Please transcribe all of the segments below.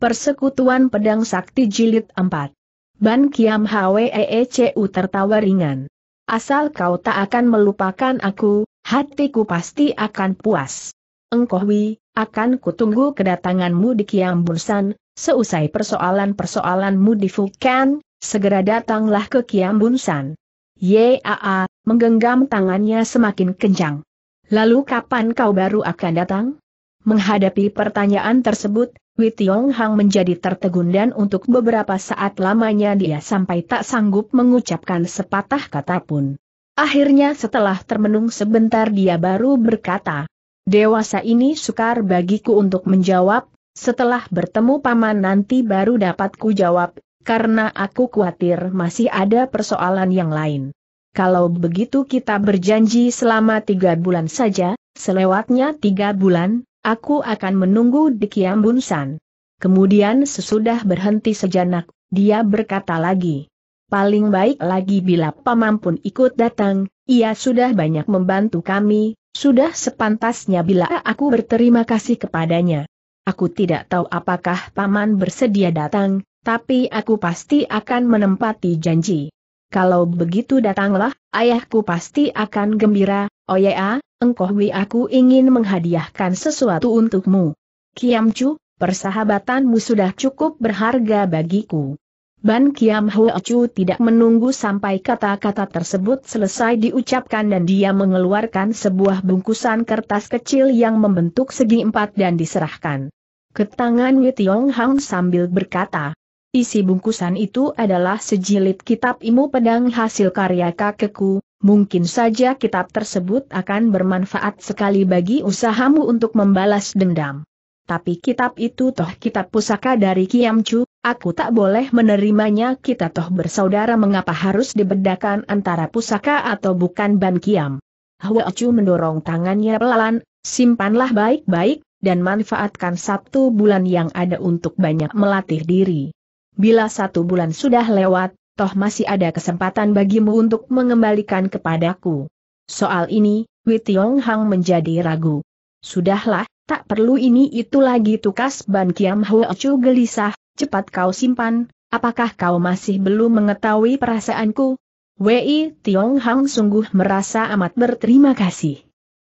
Persekutuan Pedang Sakti Jilid 4. Ban Kiam Hweecu tertawa ringan. Asal kau tak akan melupakan aku, hatiku pasti akan puas. Engkohwi, akan kutunggu kedatanganmu di Kiam Bunsan, seusai persoalan-persoalanmu di Fukan, segera datanglah ke Kiam Bunsan. Yaa, menggenggam tangannya semakin kencang. Lalu kapan kau baru akan datang? Menghadapi pertanyaan tersebut, Wei Tiong Hang menjadi tertegun dan untuk beberapa saat lamanya dia sampai tak sanggup mengucapkan sepatah kata pun. Akhirnya setelah termenung sebentar dia baru berkata, Dewasa ini sukar bagiku untuk menjawab, setelah bertemu paman nanti baru dapat ku jawab, karena aku khawatir masih ada persoalan yang lain. Kalau begitu kita berjanji selama tiga bulan saja, selewatnya tiga bulan, Aku akan menunggu di Kiambunsan. Bunsan. Kemudian sesudah berhenti sejenak, dia berkata lagi. Paling baik lagi bila pun ikut datang, ia sudah banyak membantu kami, sudah sepantasnya bila aku berterima kasih kepadanya. Aku tidak tahu apakah paman bersedia datang, tapi aku pasti akan menempati janji. Kalau begitu datanglah, ayahku pasti akan gembira, Oya, oh ya, engkau wi aku ingin menghadiahkan sesuatu untukmu. Kiam Chu, persahabatanmu sudah cukup berharga bagiku. Ban Kiam Hua Chu tidak menunggu sampai kata-kata tersebut selesai diucapkan dan dia mengeluarkan sebuah bungkusan kertas kecil yang membentuk segi empat dan diserahkan. Ke tangan Wei Tiong Hang sambil berkata, Isi bungkusan itu adalah sejilid kitab ilmu pedang hasil karya kakekku, Mungkin saja kitab tersebut akan bermanfaat sekali bagi usahamu untuk membalas dendam. Tapi kitab itu toh kitab pusaka dari Chu, aku tak boleh menerimanya kita toh bersaudara mengapa harus dibedakan antara pusaka atau bukan Ban Kiam. Hwa Chu mendorong tangannya pelan, simpanlah baik-baik, dan manfaatkan satu bulan yang ada untuk banyak melatih diri. Bila satu bulan sudah lewat, toh masih ada kesempatan bagimu untuk mengembalikan kepadaku. Soal ini, Tiong Hang menjadi ragu. Sudahlah, tak perlu ini itu lagi tukas Ban Kiam Hua Chu gelisah, cepat kau simpan, apakah kau masih belum mengetahui perasaanku? Wei Tiong Hang sungguh merasa amat berterima kasih.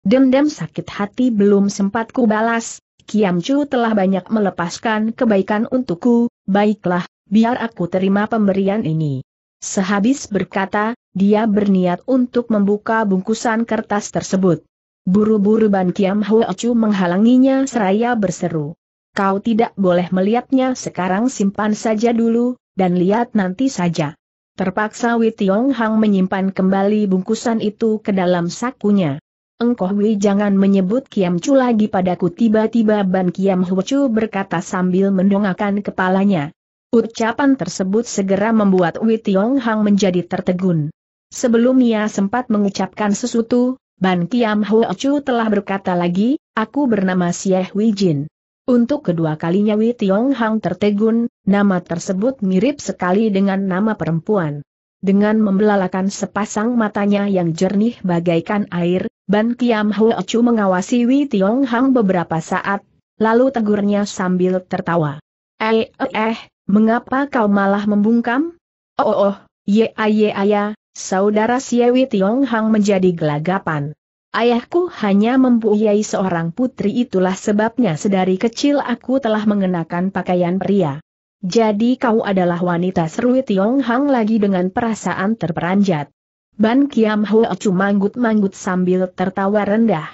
Dendam sakit hati belum sempat ku balas, Kiam Chu telah banyak melepaskan kebaikan untukku, baiklah, biar aku terima pemberian ini. Sehabis berkata, dia berniat untuk membuka bungkusan kertas tersebut. Buru-buru Ban Kiam Chu menghalanginya seraya berseru. Kau tidak boleh melihatnya sekarang simpan saja dulu, dan lihat nanti saja. Terpaksa Wei Tiong Hang menyimpan kembali bungkusan itu ke dalam sakunya. Engkau Wei jangan menyebut Kiam Chu lagi padaku tiba-tiba Ban Kiam Chu berkata sambil mendongakkan kepalanya. Ucapan tersebut segera membuat Wei Tiong Hang menjadi tertegun. Sebelum ia sempat mengucapkan sesuatu, Ban Kiam Ho Chu telah berkata lagi, aku bernama Sieh Wei Jin. Untuk kedua kalinya Wei Tiong Hang tertegun, nama tersebut mirip sekali dengan nama perempuan. Dengan membelalakan sepasang matanya yang jernih bagaikan air, Ban Kiam Ho Chu mengawasi Wei Tiong Hang beberapa saat, lalu tegurnya sambil tertawa. Eh, eh, eh Mengapa kau malah membungkam? Oh oh, oh ye aye ayah, saudara Siewi Tiong Hang menjadi gelagapan. Ayahku hanya mempunyai seorang putri itulah sebabnya sedari kecil aku telah mengenakan pakaian pria. Jadi kau adalah wanita serui Tiong Hang lagi dengan perasaan terperanjat. Ban Kiam Hua manggut-manggut sambil tertawa rendah.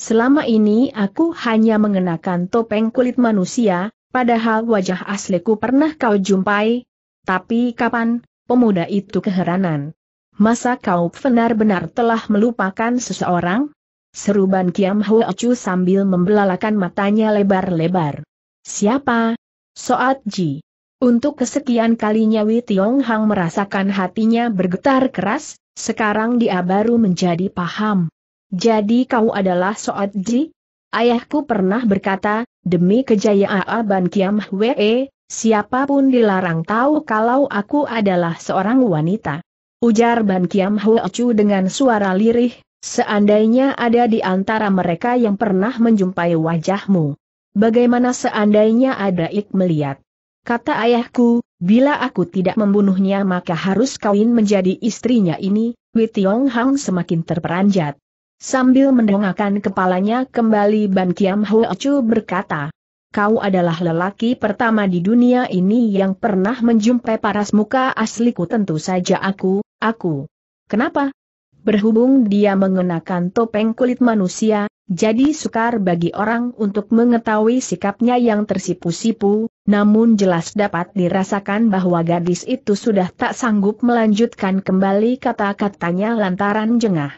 Selama ini aku hanya mengenakan topeng kulit manusia, Padahal wajah asliku pernah kau jumpai. Tapi kapan? Pemuda itu keheranan. Masa kau benar-benar telah melupakan seseorang? Seru Ban Kiam Hoacu sambil membelalakan matanya lebar-lebar. Siapa? Soat Ji. Untuk kesekian kalinya Wei Tiong Hang merasakan hatinya bergetar keras, sekarang dia baru menjadi paham. Jadi kau adalah Soat Ji? Ayahku pernah berkata, demi kejayaan Aban Kiam Hwee, siapapun dilarang tahu kalau aku adalah seorang wanita. Ujar Ban Kiam Hwee dengan suara lirih, seandainya ada di antara mereka yang pernah menjumpai wajahmu. Bagaimana seandainya ada Ik melihat? Kata ayahku, bila aku tidak membunuhnya maka harus kawin menjadi istrinya ini, Wei Tiong Hang semakin terperanjat. Sambil mendongakkan kepalanya kembali Ban Kiam Ho Chu berkata, Kau adalah lelaki pertama di dunia ini yang pernah menjumpai paras muka asliku tentu saja aku, aku. Kenapa? Berhubung dia mengenakan topeng kulit manusia, jadi sukar bagi orang untuk mengetahui sikapnya yang tersipu-sipu, namun jelas dapat dirasakan bahwa gadis itu sudah tak sanggup melanjutkan kembali kata-katanya lantaran jengah.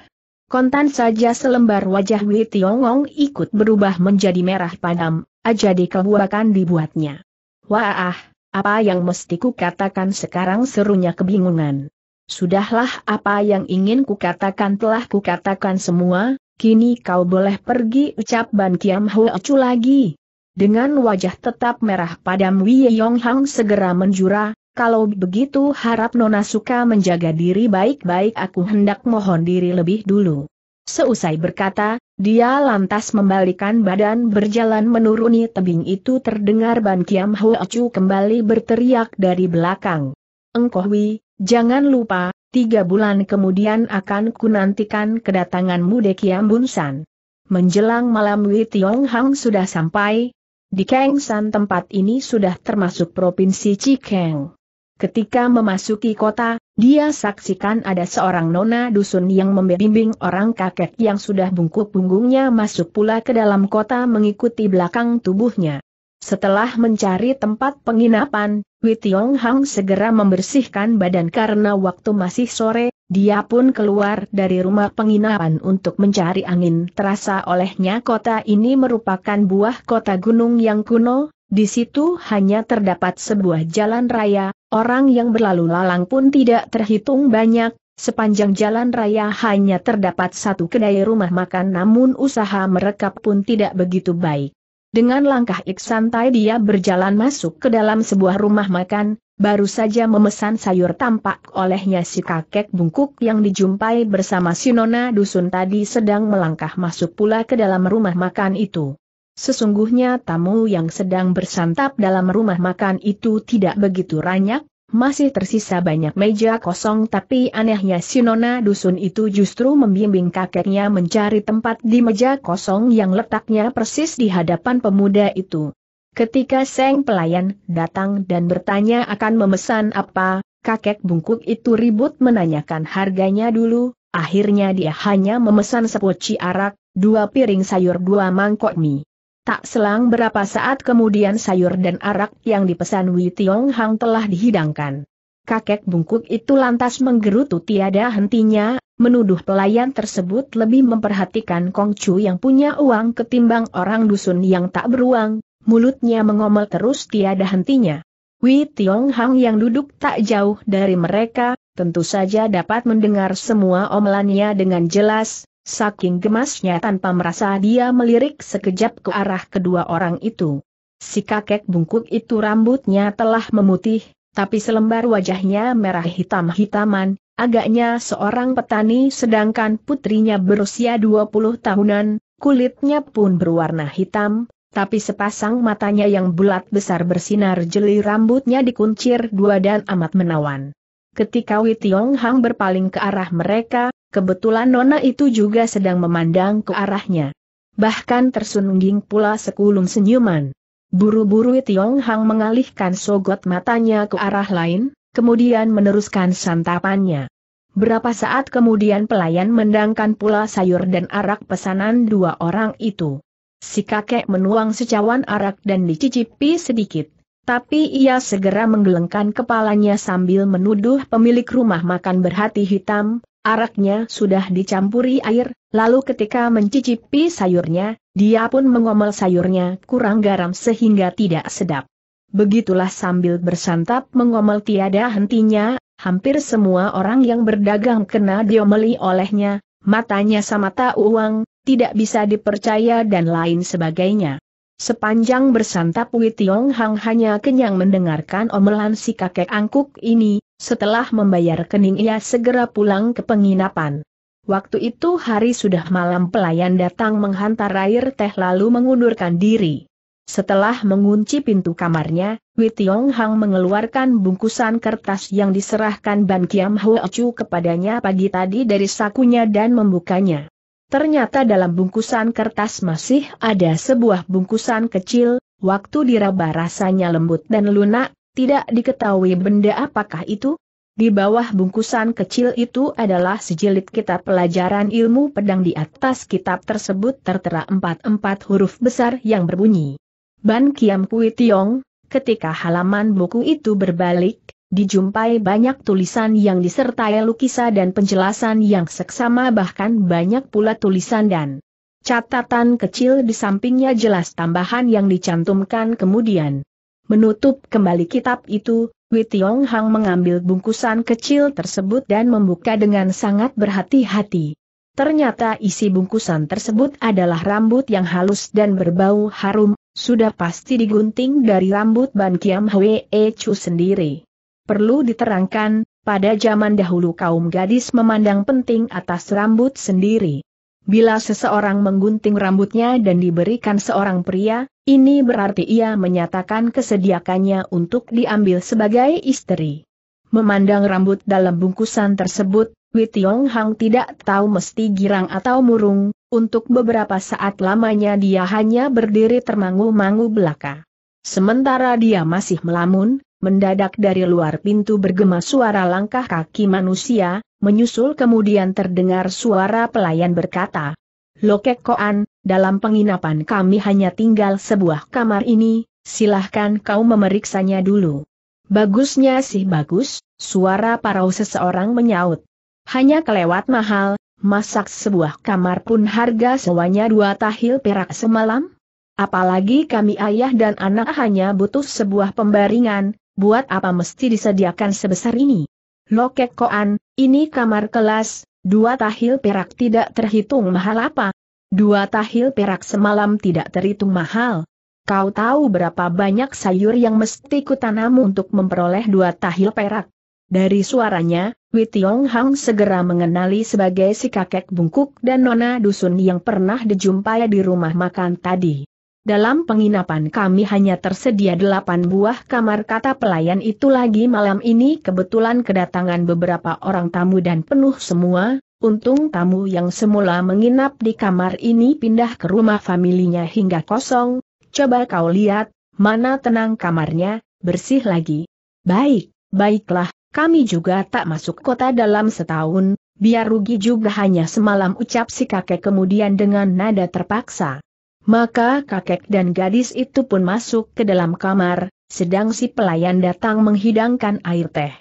Kontan saja selembar wajah Wei Tiongong ikut berubah menjadi merah padam, ajadi kebuakan dibuatnya. Wah, apa yang mesti ku katakan sekarang serunya kebingungan. Sudahlah apa yang ingin kukatakan telah kukatakan semua, kini kau boleh pergi ucap Ban Kiam lagi. Dengan wajah tetap merah padam Wei Yong Hang segera menjura, kalau begitu harap Nona suka menjaga diri baik-baik aku hendak mohon diri lebih dulu. Seusai berkata, dia lantas membalikan badan berjalan menuruni tebing itu terdengar Ban Kiam Hoa Chu kembali berteriak dari belakang. Engkohwi, jangan lupa, tiga bulan kemudian akan kunantikan kedatanganmu De Kiam Bunsan. Menjelang malam Wei Tiong Hang sudah sampai, di Kengsan tempat ini sudah termasuk provinsi Cikeng. Ketika memasuki kota, dia saksikan ada seorang nona dusun yang membimbing orang kakek yang sudah bungkuk punggungnya masuk pula ke dalam kota mengikuti belakang tubuhnya. Setelah mencari tempat penginapan, Witiong Hang segera membersihkan badan karena waktu masih sore, dia pun keluar dari rumah penginapan untuk mencari angin. Terasa olehnya kota ini merupakan buah kota gunung yang kuno, di situ hanya terdapat sebuah jalan raya, Orang yang berlalu lalang pun tidak terhitung banyak, sepanjang jalan raya hanya terdapat satu kedai rumah makan namun usaha mereka pun tidak begitu baik. Dengan langkah santai dia berjalan masuk ke dalam sebuah rumah makan, baru saja memesan sayur tampak olehnya si kakek bungkuk yang dijumpai bersama si nona dusun tadi sedang melangkah masuk pula ke dalam rumah makan itu. Sesungguhnya tamu yang sedang bersantap dalam rumah makan itu tidak begitu ranyak, masih tersisa banyak meja kosong tapi anehnya si Nona Dusun itu justru membimbing kakeknya mencari tempat di meja kosong yang letaknya persis di hadapan pemuda itu. Ketika Seng pelayan datang dan bertanya akan memesan apa, kakek bungkuk itu ribut menanyakan harganya dulu, akhirnya dia hanya memesan sepoci arak, dua piring sayur dua mangkok mie. Tak selang berapa saat kemudian sayur dan arak yang dipesan Wei Tiong Hang telah dihidangkan. Kakek bungkuk itu lantas menggerutu tiada hentinya, menuduh pelayan tersebut lebih memperhatikan Kong Chu yang punya uang ketimbang orang dusun yang tak beruang, mulutnya mengomel terus tiada hentinya. Wei Tiong Hang yang duduk tak jauh dari mereka, tentu saja dapat mendengar semua omelannya dengan jelas, Saking gemasnya tanpa merasa dia melirik sekejap ke arah kedua orang itu. Si kakek bungkuk itu rambutnya telah memutih, tapi selembar wajahnya merah hitam-hitaman, agaknya seorang petani sedangkan putrinya berusia 20 tahunan, kulitnya pun berwarna hitam, tapi sepasang matanya yang bulat besar bersinar jeli rambutnya dikuncir dua dan amat menawan. Ketika Wei Tiong Hang berpaling ke arah mereka, kebetulan Nona itu juga sedang memandang ke arahnya. Bahkan tersungging pula sekulum senyuman. Buru-buru Tiong Hang mengalihkan sogot matanya ke arah lain, kemudian meneruskan santapannya. Berapa saat kemudian pelayan mendangkan pula sayur dan arak pesanan dua orang itu. Si kakek menuang secawan arak dan dicicipi sedikit, tapi ia segera menggelengkan kepalanya sambil menuduh pemilik rumah makan berhati hitam, araknya sudah dicampuri air, lalu ketika mencicipi sayurnya, dia pun mengomel sayurnya kurang garam sehingga tidak sedap. Begitulah sambil bersantap mengomel tiada hentinya, hampir semua orang yang berdagang kena diomeli olehnya, matanya samata uang, tidak bisa dipercaya dan lain sebagainya. Sepanjang bersantap Wei Tiong Hang hanya kenyang mendengarkan omelan si kakek angkuk ini, setelah membayar kening ia segera pulang ke penginapan. Waktu itu hari sudah malam pelayan datang menghantar air teh lalu mengundurkan diri. Setelah mengunci pintu kamarnya, Wei Tiong Hang mengeluarkan bungkusan kertas yang diserahkan Ban Kiam Hua Chu kepadanya pagi tadi dari sakunya dan membukanya. Ternyata dalam bungkusan kertas masih ada sebuah bungkusan kecil, waktu diraba rasanya lembut dan lunak, tidak diketahui benda apakah itu. Di bawah bungkusan kecil itu adalah sejilid kitab pelajaran ilmu pedang di atas kitab tersebut tertera empat-empat huruf besar yang berbunyi. Ban Kiam Kui Tiong, ketika halaman buku itu berbalik, dijumpai banyak tulisan yang disertai lukisan dan penjelasan yang seksama bahkan banyak pula tulisan dan catatan kecil di sampingnya jelas tambahan yang dicantumkan kemudian. Menutup kembali kitab itu, Wei Tiong Hang mengambil bungkusan kecil tersebut dan membuka dengan sangat berhati-hati. Ternyata isi bungkusan tersebut adalah rambut yang halus dan berbau harum, sudah pasti digunting dari rambut Ban Kiam Hwee Chu sendiri. Perlu diterangkan, pada zaman dahulu kaum gadis memandang penting atas rambut sendiri. Bila seseorang menggunting rambutnya dan diberikan seorang pria, ini berarti ia menyatakan kesediakannya untuk diambil sebagai istri. Memandang rambut dalam bungkusan tersebut, Witiong Hang tidak tahu mesti girang atau murung, untuk beberapa saat lamanya dia hanya berdiri termangu-mangu belaka. Sementara dia masih melamun, mendadak dari luar pintu bergema suara langkah kaki manusia, menyusul kemudian terdengar suara pelayan berkata, Lokek Koan, dalam penginapan kami hanya tinggal sebuah kamar ini, silahkan kau memeriksanya dulu. Bagusnya sih bagus, suara parau seseorang menyaut. Hanya kelewat mahal, masak sebuah kamar pun harga sewanya dua tahil perak semalam? Apalagi kami ayah dan anak hanya butuh sebuah pembaringan, buat apa mesti disediakan sebesar ini? Lokek koan, ini kamar kelas, dua tahil perak tidak terhitung mahal apa? Dua tahil perak semalam tidak terhitung mahal. Kau tahu berapa banyak sayur yang mesti kutanam untuk memperoleh dua tahil perak? Dari suaranya, Witiong Hang segera mengenali sebagai si kakek bungkuk dan nona dusun yang pernah dijumpai di rumah makan tadi. Dalam penginapan kami hanya tersedia delapan buah kamar kata pelayan itu lagi malam ini kebetulan kedatangan beberapa orang tamu dan penuh semua, untung tamu yang semula menginap di kamar ini pindah ke rumah familinya hingga kosong, coba kau lihat, mana tenang kamarnya, bersih lagi. Baik, baiklah, kami juga tak masuk kota dalam setahun, biar rugi juga hanya semalam ucap si kakek kemudian dengan nada terpaksa. Maka kakek dan gadis itu pun masuk ke dalam kamar, sedang si pelayan datang menghidangkan air teh.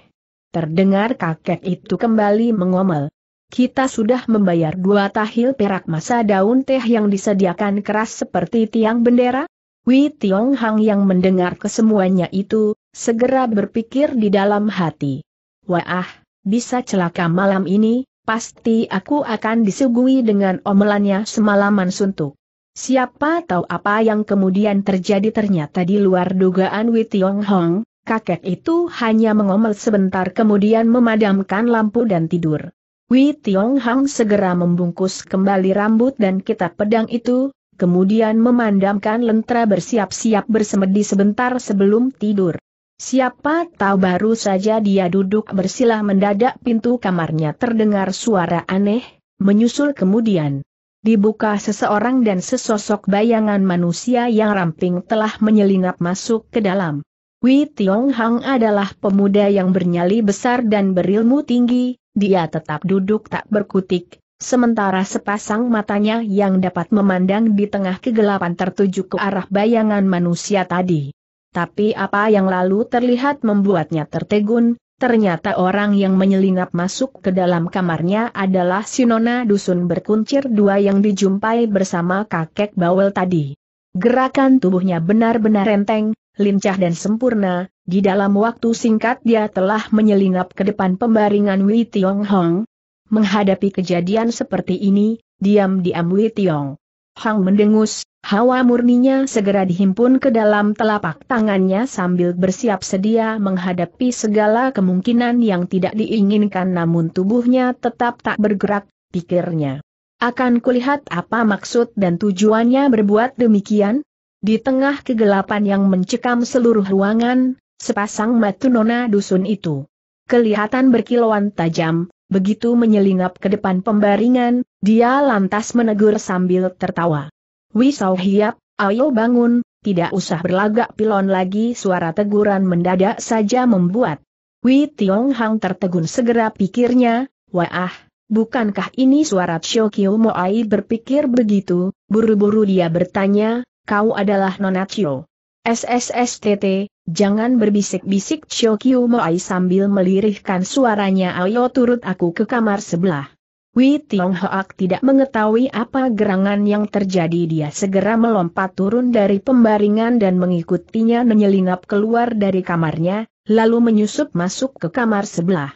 Terdengar kakek itu kembali mengomel. Kita sudah membayar dua tahil perak masa daun teh yang disediakan keras seperti tiang bendera? Wei Tiong Hang yang mendengar kesemuanya itu, segera berpikir di dalam hati. Wah, bisa celaka malam ini, pasti aku akan disuguhi dengan omelannya semalaman suntuk. Siapa tahu apa yang kemudian terjadi ternyata di luar dugaan Wei Tiong Hong, kakek itu hanya mengomel sebentar kemudian memadamkan lampu dan tidur. Wei Tiong Hong segera membungkus kembali rambut dan kitab pedang itu, kemudian memandamkan lentera bersiap-siap bersemedi sebentar sebelum tidur. Siapa tahu baru saja dia duduk bersilah mendadak pintu kamarnya terdengar suara aneh, menyusul kemudian. Dibuka seseorang dan sesosok bayangan manusia yang ramping telah menyelinap masuk ke dalam. Wei Tiong Hang adalah pemuda yang bernyali besar dan berilmu tinggi, dia tetap duduk tak berkutik, sementara sepasang matanya yang dapat memandang di tengah kegelapan tertuju ke arah bayangan manusia tadi. Tapi apa yang lalu terlihat membuatnya tertegun, Ternyata orang yang menyelinap masuk ke dalam kamarnya adalah Sinona Dusun berkuncir dua yang dijumpai bersama kakek bawel tadi. Gerakan tubuhnya benar-benar renteng, lincah dan sempurna, di dalam waktu singkat dia telah menyelinap ke depan pembaringan Wei Tiong Hong. Menghadapi kejadian seperti ini, diam-diam Wei Tiong Hong mendengus, Hawa murninya segera dihimpun ke dalam telapak tangannya sambil bersiap sedia menghadapi segala kemungkinan yang tidak diinginkan namun tubuhnya tetap tak bergerak, pikirnya. Akan kulihat apa maksud dan tujuannya berbuat demikian? Di tengah kegelapan yang mencekam seluruh ruangan, sepasang mata nona dusun itu. Kelihatan berkilauan tajam, begitu menyelinap ke depan pembaringan, dia lantas menegur sambil tertawa. Wisau Hiap, ayo bangun, tidak usah berlagak pilon lagi suara teguran mendadak saja membuat. Wi Tiong Hang tertegun segera pikirnya, wah, bukankah ini suara Chio Moai berpikir begitu, buru-buru dia bertanya, kau adalah Nona Chio. SSSTT, jangan berbisik-bisik Chio Moai sambil melirihkan suaranya ayo turut aku ke kamar sebelah. Wei Tiong Hoak tidak mengetahui apa gerangan yang terjadi dia segera melompat turun dari pembaringan dan mengikutinya menyelinap keluar dari kamarnya, lalu menyusup masuk ke kamar sebelah.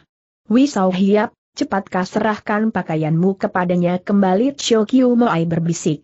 Wei Sao Hiap, cepatkah serahkan pakaianmu kepadanya kembali Chou Kiu Moai berbisik.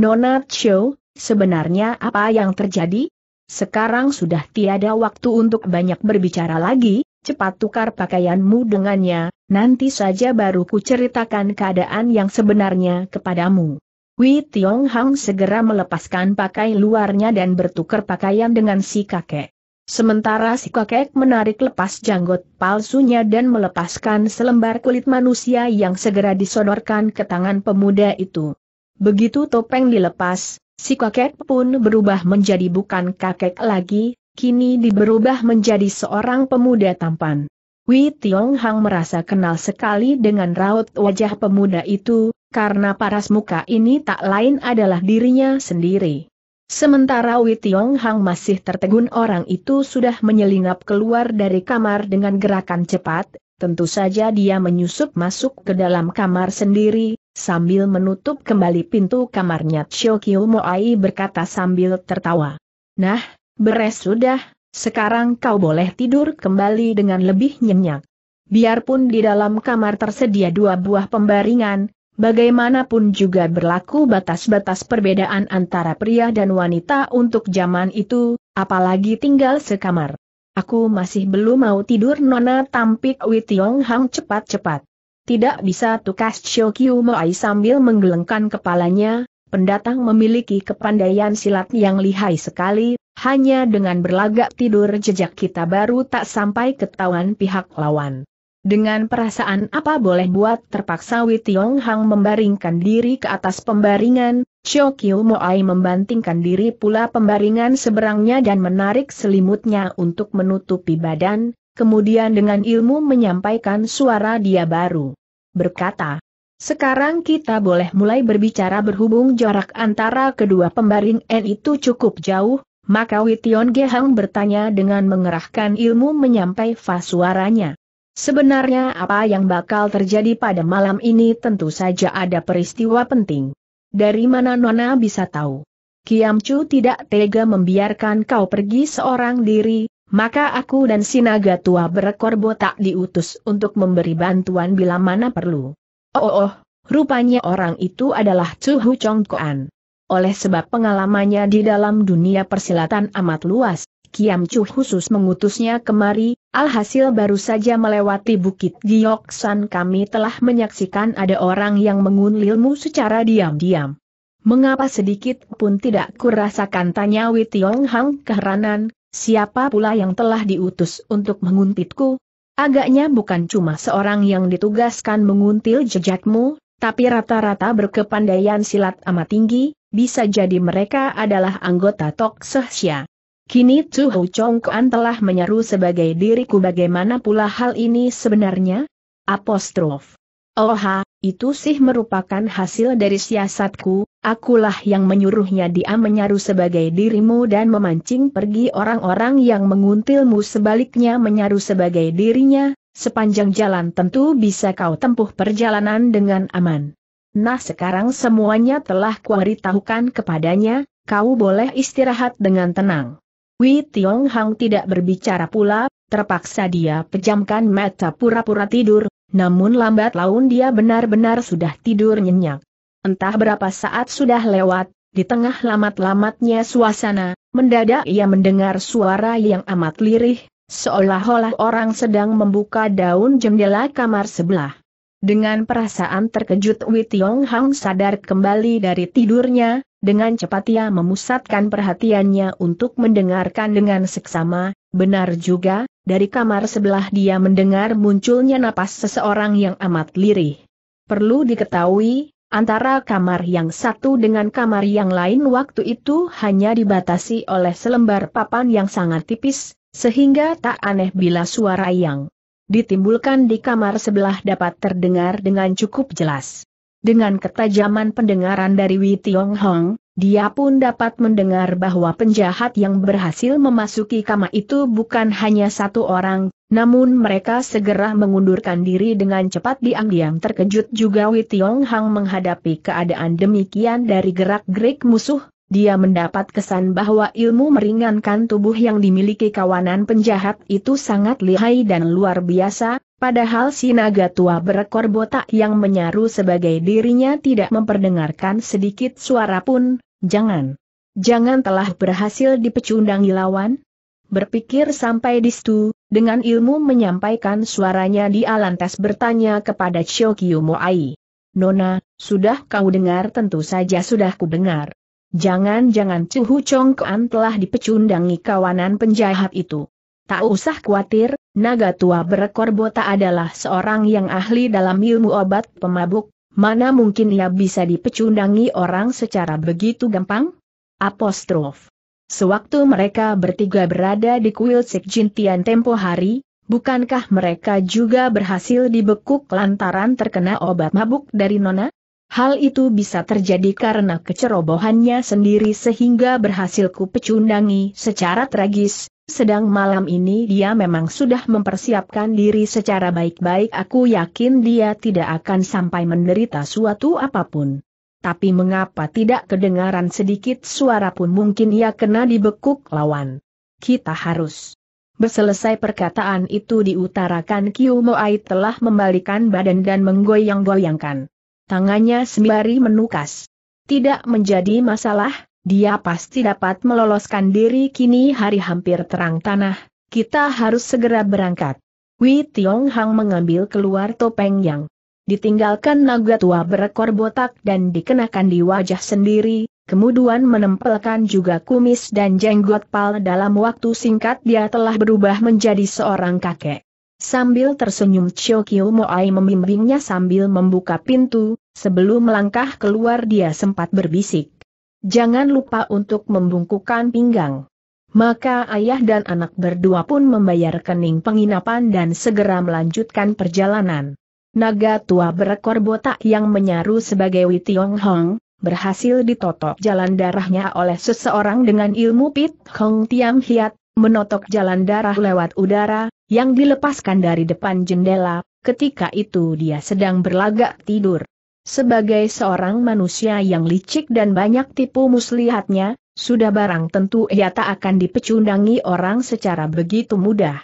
Nona Chou, sebenarnya apa yang terjadi? Sekarang sudah tiada waktu untuk banyak berbicara lagi, cepat tukar pakaianmu dengannya, Nanti saja baru ceritakan keadaan yang sebenarnya kepadamu. Wei Tiong Hang segera melepaskan pakai luarnya dan bertukar pakaian dengan si kakek. Sementara si kakek menarik lepas janggut palsunya dan melepaskan selembar kulit manusia yang segera disodorkan ke tangan pemuda itu. Begitu topeng dilepas, si kakek pun berubah menjadi bukan kakek lagi, kini diberubah menjadi seorang pemuda tampan. Wei Tiong Hang merasa kenal sekali dengan raut wajah pemuda itu, karena paras muka ini tak lain adalah dirinya sendiri. Sementara Wei Tiong Hang masih tertegun orang itu sudah menyelinap keluar dari kamar dengan gerakan cepat, tentu saja dia menyusup masuk ke dalam kamar sendiri, sambil menutup kembali pintu kamarnya Chokyo Moai berkata sambil tertawa. Nah, beres sudah, sekarang kau boleh tidur kembali dengan lebih nyenyak. Biarpun di dalam kamar tersedia dua buah pembaringan, bagaimanapun juga berlaku batas-batas perbedaan antara pria dan wanita untuk zaman itu, apalagi tinggal sekamar. Aku masih belum mau tidur Nona Tampik Witiong Hang cepat-cepat. Tidak bisa tukas Shokyu Moai sambil menggelengkan kepalanya, Pendatang memiliki kepandaian silat yang lihai sekali, hanya dengan berlagak tidur jejak kita baru tak sampai ketahuan pihak lawan. Dengan perasaan apa boleh buat terpaksa Wei Tiong Hang membaringkan diri ke atas pembaringan, Chio Kiu Moai membantingkan diri pula pembaringan seberangnya dan menarik selimutnya untuk menutupi badan, kemudian dengan ilmu menyampaikan suara dia baru. Berkata, sekarang kita boleh mulai berbicara berhubung jarak antara kedua pembaring N itu cukup jauh, maka Wition Gehang bertanya dengan mengerahkan ilmu menyampai fa suaranya. Sebenarnya apa yang bakal terjadi pada malam ini tentu saja ada peristiwa penting. Dari mana Nona bisa tahu? Chu tidak tega membiarkan kau pergi seorang diri, maka aku dan Sinaga tua berekor botak diutus untuk memberi bantuan bila mana perlu. Oh, oh, rupanya orang itu adalah Chu Hu Chong Koan. Oleh sebab pengalamannya di dalam dunia persilatan amat luas, Kiam Chu khusus mengutusnya kemari, alhasil baru saja melewati Bukit San kami telah menyaksikan ada orang yang mengunilmu secara diam-diam. Mengapa sedikit pun tidak kurasakan tanya Wei Tiong Hang keheranan, siapa pula yang telah diutus untuk menguntitku? Agaknya bukan cuma seorang yang ditugaskan menguntil jejakmu, tapi rata-rata berkepandaian silat amat tinggi, bisa jadi mereka adalah anggota Tok Sehsia. Kini Chu Hou Kuan telah menyeru sebagai diriku bagaimana pula hal ini sebenarnya? Apostrof. Oha, itu sih merupakan hasil dari siasatku, Akulah yang menyuruhnya dia menyaru sebagai dirimu dan memancing pergi orang-orang yang menguntilmu sebaliknya menyaru sebagai dirinya, sepanjang jalan tentu bisa kau tempuh perjalanan dengan aman. Nah sekarang semuanya telah kuaritahukan kepadanya, kau boleh istirahat dengan tenang. Wei Tiong Hang tidak berbicara pula, terpaksa dia pejamkan mata pura-pura tidur, namun lambat laun dia benar-benar sudah tidur nyenyak. Entah berapa saat sudah lewat, di tengah lamat-lamatnya suasana, mendadak ia mendengar suara yang amat lirih, seolah-olah orang sedang membuka daun jendela kamar sebelah. Dengan perasaan terkejut Wei Tiong Hang sadar kembali dari tidurnya, dengan cepat ia memusatkan perhatiannya untuk mendengarkan dengan seksama, benar juga, dari kamar sebelah dia mendengar munculnya napas seseorang yang amat lirih. Perlu diketahui, Antara kamar yang satu dengan kamar yang lain waktu itu hanya dibatasi oleh selembar papan yang sangat tipis, sehingga tak aneh bila suara yang ditimbulkan di kamar sebelah dapat terdengar dengan cukup jelas. Dengan ketajaman pendengaran dari Wei Tiong Hong, dia pun dapat mendengar bahwa penjahat yang berhasil memasuki kamar itu bukan hanya satu orang, namun mereka segera mengundurkan diri dengan cepat diam-diam terkejut juga Wei Tiong Hang menghadapi keadaan demikian dari gerak-gerik musuh, dia mendapat kesan bahwa ilmu meringankan tubuh yang dimiliki kawanan penjahat itu sangat lihai dan luar biasa, padahal si naga tua berekor botak yang menyaru sebagai dirinya tidak memperdengarkan sedikit suara pun, jangan. Jangan telah berhasil dipecundangi lawan. Berpikir sampai di situ, dengan ilmu menyampaikan suaranya di alantas bertanya kepada Shokyu Moai. Nona, sudah kau dengar tentu saja sudah ku dengar. Jangan-jangan Chu Hu Chong telah dipecundangi kawanan penjahat itu. Tak usah khawatir, naga tua berekor botak adalah seorang yang ahli dalam ilmu obat pemabuk, mana mungkin ia bisa dipecundangi orang secara begitu gampang? Apostrof. Sewaktu mereka bertiga berada di kuil Sekjintian tempo hari, bukankah mereka juga berhasil dibekuk lantaran terkena obat mabuk dari Nona? Hal itu bisa terjadi karena kecerobohannya sendiri sehingga berhasil ku pecundangi secara tragis, sedang malam ini dia memang sudah mempersiapkan diri secara baik-baik aku yakin dia tidak akan sampai menderita suatu apapun. Tapi mengapa tidak kedengaran sedikit suara pun mungkin ia kena dibekuk lawan. Kita harus. Berselesai perkataan itu diutarakan Kiyomo Ai telah membalikan badan dan menggoyang-goyangkan tangannya sembari menukas. Tidak menjadi masalah, dia pasti dapat meloloskan diri kini hari hampir terang tanah, kita harus segera berangkat. Wei Tiong Hang mengambil keluar topeng yang ditinggalkan naga tua berekor botak dan dikenakan di wajah sendiri, kemudian menempelkan juga kumis dan jenggot pal dalam waktu singkat dia telah berubah menjadi seorang kakek. Sambil tersenyum Kiu Moai membimbingnya sambil membuka pintu, sebelum melangkah keluar dia sempat berbisik. Jangan lupa untuk membungkukkan pinggang. Maka ayah dan anak berdua pun membayar kening penginapan dan segera melanjutkan perjalanan. Naga tua berekor botak yang menyaru sebagai Wei Tiong Hong, berhasil ditotok jalan darahnya oleh seseorang dengan ilmu Pit Hong Tiang Hiat, menotok jalan darah lewat udara, yang dilepaskan dari depan jendela, ketika itu dia sedang berlagak tidur. Sebagai seorang manusia yang licik dan banyak tipu muslihatnya, sudah barang tentu ia tak akan dipecundangi orang secara begitu mudah.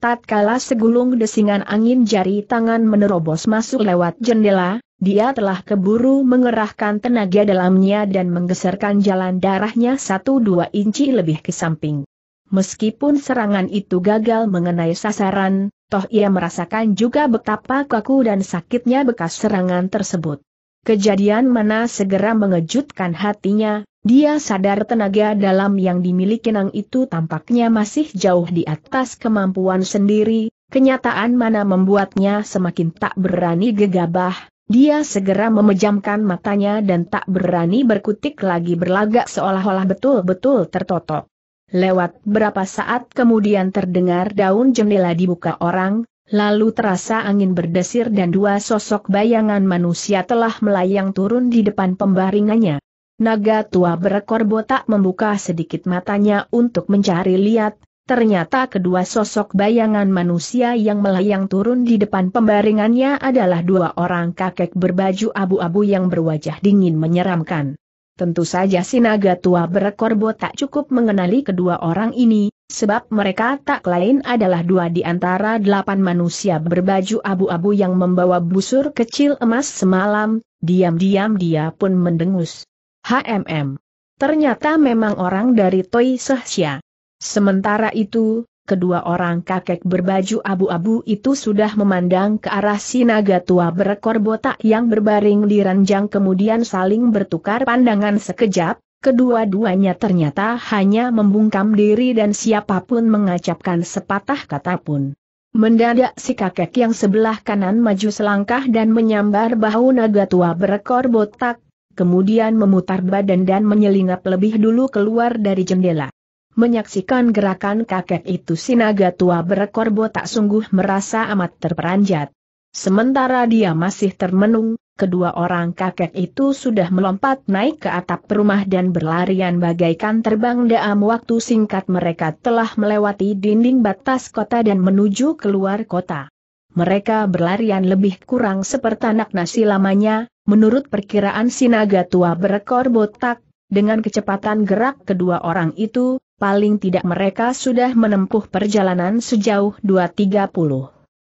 Tatkala segulung desingan angin jari tangan menerobos masuk lewat jendela, dia telah keburu mengerahkan tenaga dalamnya dan menggeserkan jalan darahnya satu dua inci lebih ke samping. Meskipun serangan itu gagal mengenai sasaran, toh ia merasakan juga betapa kaku dan sakitnya bekas serangan tersebut. Kejadian mana segera mengejutkan hatinya, dia sadar tenaga dalam yang dimiliki Nang itu tampaknya masih jauh di atas kemampuan sendiri, kenyataan mana membuatnya semakin tak berani gegabah, dia segera memejamkan matanya dan tak berani berkutik lagi berlagak seolah-olah betul-betul tertotok. Lewat berapa saat kemudian terdengar daun jendela dibuka orang, lalu terasa angin berdesir dan dua sosok bayangan manusia telah melayang turun di depan pembaringannya. Naga tua berekor botak membuka sedikit matanya untuk mencari lihat, ternyata kedua sosok bayangan manusia yang melayang turun di depan pembaringannya adalah dua orang kakek berbaju abu-abu yang berwajah dingin menyeramkan. Tentu saja si naga tua berekor botak cukup mengenali kedua orang ini, sebab mereka tak lain adalah dua di antara delapan manusia berbaju abu-abu yang membawa busur kecil emas semalam, diam-diam dia pun mendengus. HMM. Ternyata memang orang dari Toi Sehsia. Sementara itu, kedua orang kakek berbaju abu-abu itu sudah memandang ke arah si naga tua berekor botak yang berbaring di ranjang kemudian saling bertukar pandangan sekejap, kedua-duanya ternyata hanya membungkam diri dan siapapun mengacapkan sepatah kata pun. Mendadak si kakek yang sebelah kanan maju selangkah dan menyambar bahu naga tua berekor botak, kemudian memutar badan dan menyelinap lebih dulu keluar dari jendela. Menyaksikan gerakan kakek itu sinaga tua berekor botak sungguh merasa amat terperanjat. Sementara dia masih termenung, kedua orang kakek itu sudah melompat naik ke atap rumah dan berlarian bagaikan terbang dalam waktu singkat mereka telah melewati dinding batas kota dan menuju keluar kota. Mereka berlarian lebih kurang seperti anak nasi lamanya, menurut perkiraan sinaga tua berekor botak, dengan kecepatan gerak kedua orang itu, paling tidak mereka sudah menempuh perjalanan sejauh 2.30.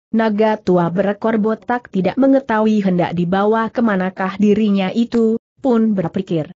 Naga tua berekor botak tidak mengetahui hendak dibawa kemanakah dirinya itu, pun berpikir.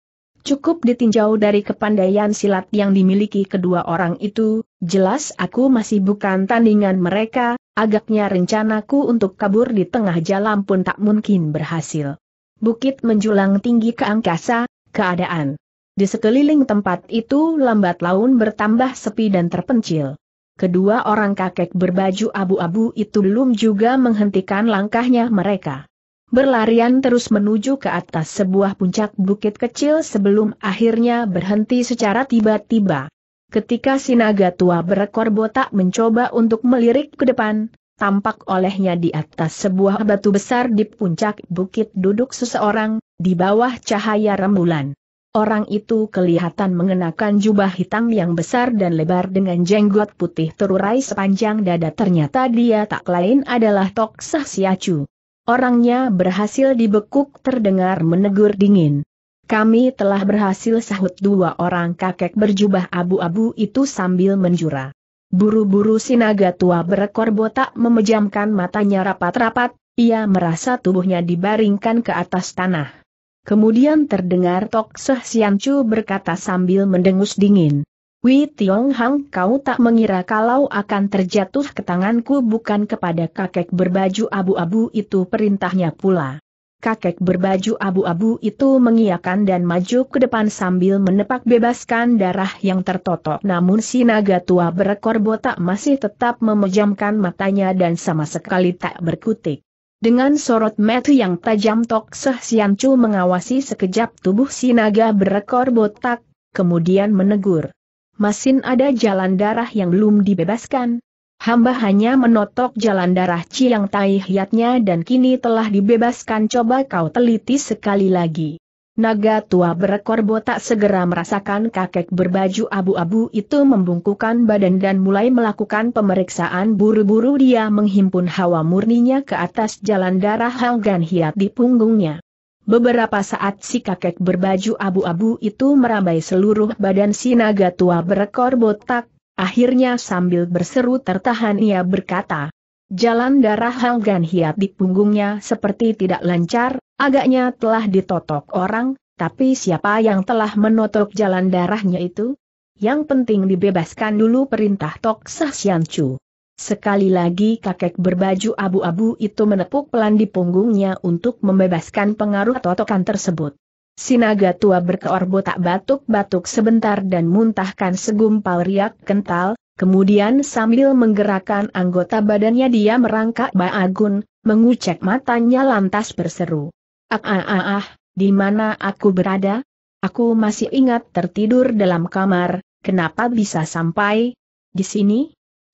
Cukup ditinjau dari kepandaian silat yang dimiliki kedua orang itu, jelas aku masih bukan tandingan mereka, agaknya rencanaku untuk kabur di tengah jalan pun tak mungkin berhasil. Bukit menjulang tinggi ke angkasa, keadaan di sekeliling tempat itu lambat laun bertambah sepi dan terpencil. Kedua orang kakek berbaju abu-abu itu belum juga menghentikan langkahnya mereka. Berlarian terus menuju ke atas sebuah puncak bukit kecil sebelum akhirnya berhenti secara tiba-tiba. Ketika Sinaga tua berekor botak mencoba untuk melirik ke depan, tampak olehnya di atas sebuah batu besar di puncak bukit duduk seseorang, di bawah cahaya rembulan. Orang itu kelihatan mengenakan jubah hitam yang besar dan lebar dengan jenggot putih terurai sepanjang dada ternyata dia tak lain adalah Tok Sah Siacu. Orangnya berhasil dibekuk terdengar menegur dingin. Kami telah berhasil sahut dua orang kakek berjubah abu-abu itu sambil menjura. Buru-buru sinaga tua berekor botak memejamkan matanya rapat-rapat, ia merasa tubuhnya dibaringkan ke atas tanah. Kemudian terdengar Tok Seh Sian Chu berkata sambil mendengus dingin. Wei Tiong Hang kau tak mengira kalau akan terjatuh ke tanganku bukan kepada kakek berbaju abu-abu itu perintahnya pula. Kakek berbaju abu-abu itu mengiakan dan maju ke depan sambil menepak bebaskan darah yang tertotok namun si naga tua berekor botak masih tetap memejamkan matanya dan sama sekali tak berkutik. Dengan sorot mata yang tajam Tok Seh Sian Chu mengawasi sekejap tubuh si naga berekor botak, kemudian menegur. Masin ada jalan darah yang belum dibebaskan. Hamba hanya menotok jalan darah Ciang Tai Hiatnya dan kini telah dibebaskan coba kau teliti sekali lagi. Naga tua berekor botak segera merasakan kakek berbaju abu-abu itu membungkukan badan dan mulai melakukan pemeriksaan buru-buru dia menghimpun hawa murninya ke atas jalan darah Helgan Hiat di punggungnya. Beberapa saat si kakek berbaju abu-abu itu merabai seluruh badan si naga tua berekor botak, akhirnya sambil berseru tertahan ia berkata, Jalan darah Helgan Hiat di punggungnya seperti tidak lancar, Agaknya telah ditotok orang, tapi siapa yang telah menotok jalan darahnya itu? Yang penting dibebaskan dulu perintah Tok Sian Chu. Sekali lagi kakek berbaju abu-abu itu menepuk pelan di punggungnya untuk membebaskan pengaruh totokan tersebut. Sinaga tua berkeor botak batuk-batuk sebentar dan muntahkan segumpal riak kental, kemudian sambil menggerakkan anggota badannya dia merangkak baagun, mengucek matanya lantas berseru. Ah ah ah ah, di mana aku berada? Aku masih ingat tertidur dalam kamar, kenapa bisa sampai di sini?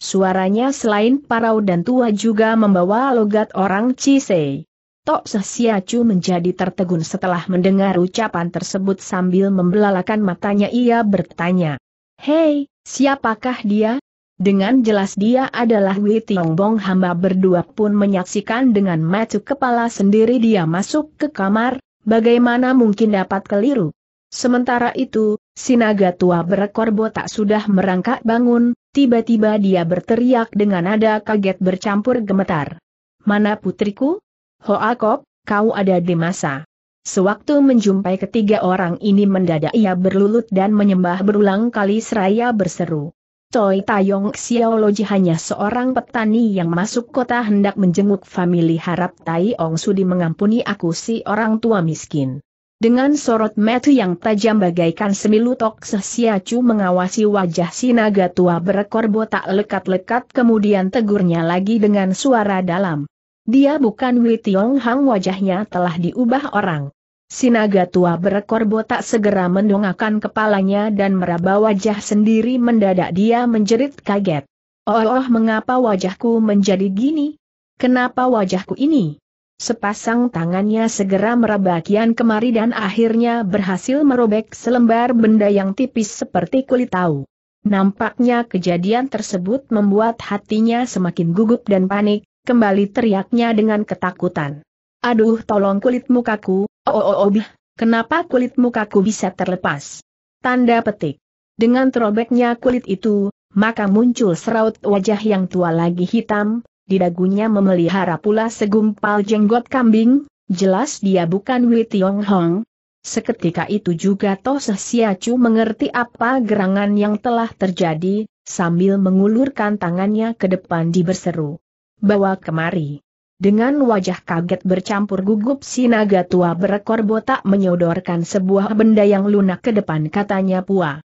Suaranya selain parau dan tua juga membawa logat orang Cisei. Tok Sesiacu menjadi tertegun setelah mendengar ucapan tersebut sambil membelalakan matanya ia bertanya. Hei, siapakah dia? Dengan jelas dia adalah Wei Tiongkok hamba berdua pun menyaksikan dengan mata kepala sendiri dia masuk ke kamar, bagaimana mungkin dapat keliru. Sementara itu, si naga tua berekor botak sudah merangkak bangun, tiba-tiba dia berteriak dengan nada kaget bercampur gemetar. Mana putriku? Hoakop, kau ada di masa. Sewaktu menjumpai ketiga orang ini mendadak ia berlulut dan menyembah berulang kali seraya berseru. Toi Tayong Xiaoloji hanya seorang petani yang masuk kota hendak menjenguk famili harap Tai Ong Sudi mengampuni aku si orang tua miskin. Dengan sorot mata yang tajam bagaikan semilu tok sesiacu mengawasi wajah si naga tua berekor botak lekat-lekat kemudian tegurnya lagi dengan suara dalam. Dia bukan Wei Tiong Hang wajahnya telah diubah orang. Sinaga tua berekor botak segera mendongakkan kepalanya dan meraba wajah sendiri mendadak dia menjerit kaget. Oh, oh, oh mengapa wajahku menjadi gini? Kenapa wajahku ini? Sepasang tangannya segera meraba kian kemari dan akhirnya berhasil merobek selembar benda yang tipis seperti kulit tahu. Nampaknya kejadian tersebut membuat hatinya semakin gugup dan panik, kembali teriaknya dengan ketakutan. Aduh tolong kulit mukaku, Oh, oh, oh, oh, kenapa kulit mukaku bisa terlepas? Tanda petik. Dengan terobeknya kulit itu, maka muncul seraut wajah yang tua lagi hitam, di dagunya memelihara pula segumpal jenggot kambing, jelas dia bukan Wei Tiong Hong, Seketika itu juga Toh Sia Chu mengerti apa gerangan yang telah terjadi, sambil mengulurkan tangannya ke depan di berseru. Bawa kemari. Dengan wajah kaget bercampur gugup si naga tua berekor botak menyodorkan sebuah benda yang lunak ke depan katanya Pua.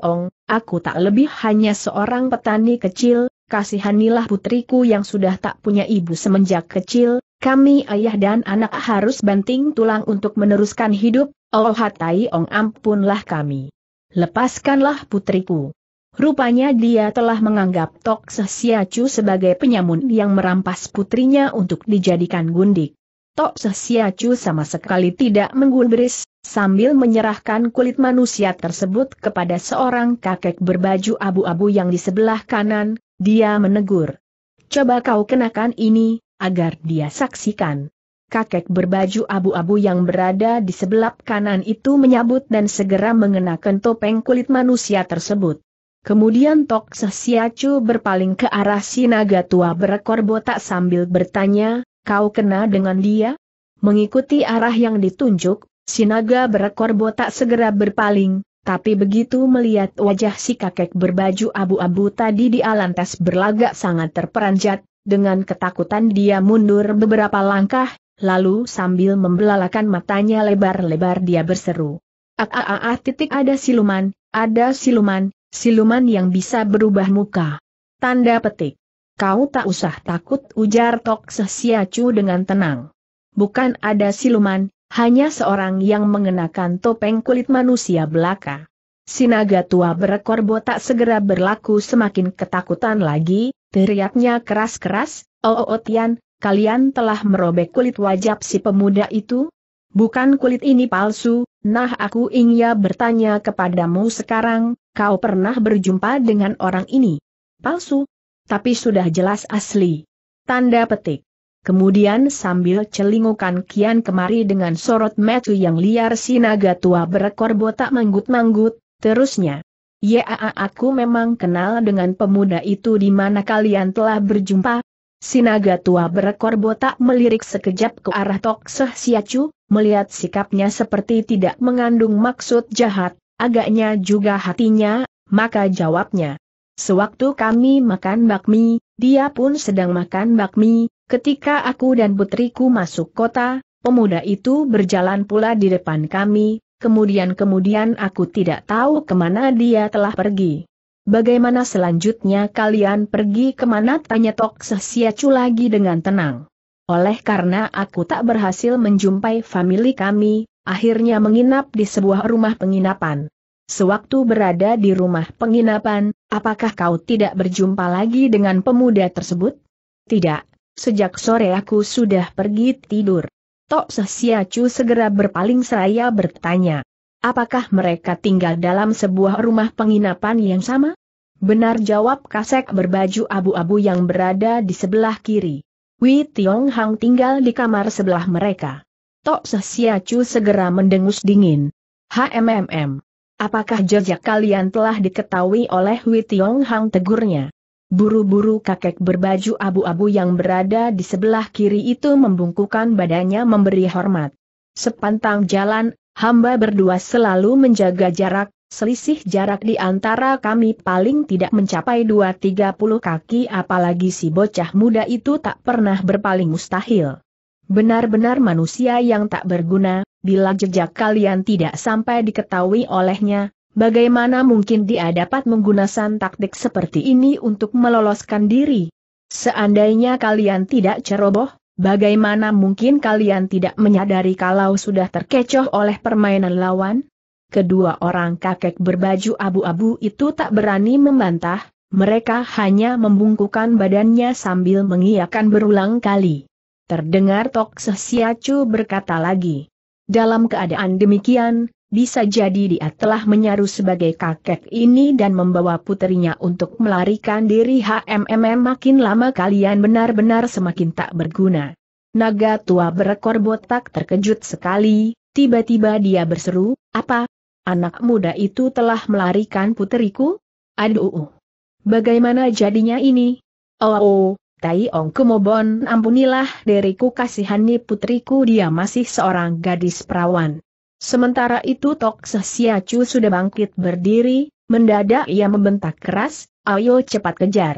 Ong, aku tak lebih hanya seorang petani kecil, kasihanilah putriku yang sudah tak punya ibu semenjak kecil, kami ayah dan anak harus banting tulang untuk meneruskan hidup, oh Ong ampunlah kami. Lepaskanlah putriku. Rupanya dia telah menganggap Tok Sesiacu sebagai penyamun yang merampas putrinya untuk dijadikan gundik. Tok Sesiacu sama sekali tidak menggulbris, sambil menyerahkan kulit manusia tersebut kepada seorang kakek berbaju abu-abu yang di sebelah kanan, dia menegur. Coba kau kenakan ini, agar dia saksikan. Kakek berbaju abu-abu yang berada di sebelah kanan itu menyambut dan segera mengenakan topeng kulit manusia tersebut. Kemudian Tok Sesiacu berpaling ke arah Sinaga tua berekor botak sambil bertanya, kau kena dengan dia? Mengikuti arah yang ditunjuk, Sinaga naga berekor botak segera berpaling, tapi begitu melihat wajah si kakek berbaju abu-abu tadi di alantas berlagak sangat terperanjat, dengan ketakutan dia mundur beberapa langkah, lalu sambil membelalakan matanya lebar-lebar dia berseru. Ah, ah, ah, titik ada siluman, ada siluman, Siluman yang bisa berubah muka. Tanda petik. Kau tak usah takut ujar Tok Sesiacu dengan tenang. Bukan ada siluman, hanya seorang yang mengenakan topeng kulit manusia belaka. Sinaga tua berekor botak segera berlaku semakin ketakutan lagi, teriaknya keras-keras, oh, oh, oh Tian, kalian telah merobek kulit wajah si pemuda itu? Bukan kulit ini palsu, nah aku ingin bertanya kepadamu sekarang, Kau pernah berjumpa dengan orang ini. Palsu. Tapi sudah jelas asli. Tanda petik. Kemudian sambil celingukan kian kemari dengan sorot metu yang liar si naga tua berekor botak manggut-manggut, terusnya. Ya aku memang kenal dengan pemuda itu di mana kalian telah berjumpa. Si naga tua berekor botak melirik sekejap ke arah Tok Seh Siacu, melihat sikapnya seperti tidak mengandung maksud jahat, Agaknya juga hatinya, maka jawabnya. Sewaktu kami makan bakmi, dia pun sedang makan bakmi, ketika aku dan putriku masuk kota, pemuda itu berjalan pula di depan kami, kemudian-kemudian aku tidak tahu kemana dia telah pergi. Bagaimana selanjutnya kalian pergi kemana tanya Tok Sesiacu lagi dengan tenang. Oleh karena aku tak berhasil menjumpai famili kami, akhirnya menginap di sebuah rumah penginapan. Sewaktu berada di rumah penginapan, apakah kau tidak berjumpa lagi dengan pemuda tersebut? Tidak, sejak sore aku sudah pergi tidur. Tok Sesiacu segera berpaling seraya bertanya. Apakah mereka tinggal dalam sebuah rumah penginapan yang sama? Benar jawab Kasek berbaju abu-abu yang berada di sebelah kiri. Wei Tiong Hang tinggal di kamar sebelah mereka. Tok Sesiacu segera mendengus dingin. HMMM. Apakah jejak kalian telah diketahui oleh Hui Tiong Hang tegurnya? Buru-buru kakek berbaju abu-abu yang berada di sebelah kiri itu membungkukan badannya memberi hormat. Sepantang jalan, hamba berdua selalu menjaga jarak, selisih jarak di antara kami paling tidak mencapai dua tiga puluh kaki apalagi si bocah muda itu tak pernah berpaling mustahil. Benar-benar manusia yang tak berguna, bila jejak kalian tidak sampai diketahui olehnya, bagaimana mungkin dia dapat menggunakan taktik seperti ini untuk meloloskan diri? Seandainya kalian tidak ceroboh, bagaimana mungkin kalian tidak menyadari kalau sudah terkecoh oleh permainan lawan? Kedua orang kakek berbaju abu-abu itu tak berani membantah, mereka hanya membungkukan badannya sambil mengiyakan berulang kali. Terdengar Tok Sesiacu berkata lagi. Dalam keadaan demikian, bisa jadi dia telah menyaru sebagai kakek ini dan membawa puterinya untuk melarikan diri HMMM makin lama kalian benar-benar semakin tak berguna. Naga tua berekor botak terkejut sekali, tiba-tiba dia berseru, apa? Anak muda itu telah melarikan puteriku? Aduh! Bagaimana jadinya ini? Oh, oh Tai Ong Kumobon ampunilah deriku kasihani putriku dia masih seorang gadis perawan. Sementara itu Tok Sesiacu sudah bangkit berdiri, mendadak ia membentak keras, ayo cepat kejar.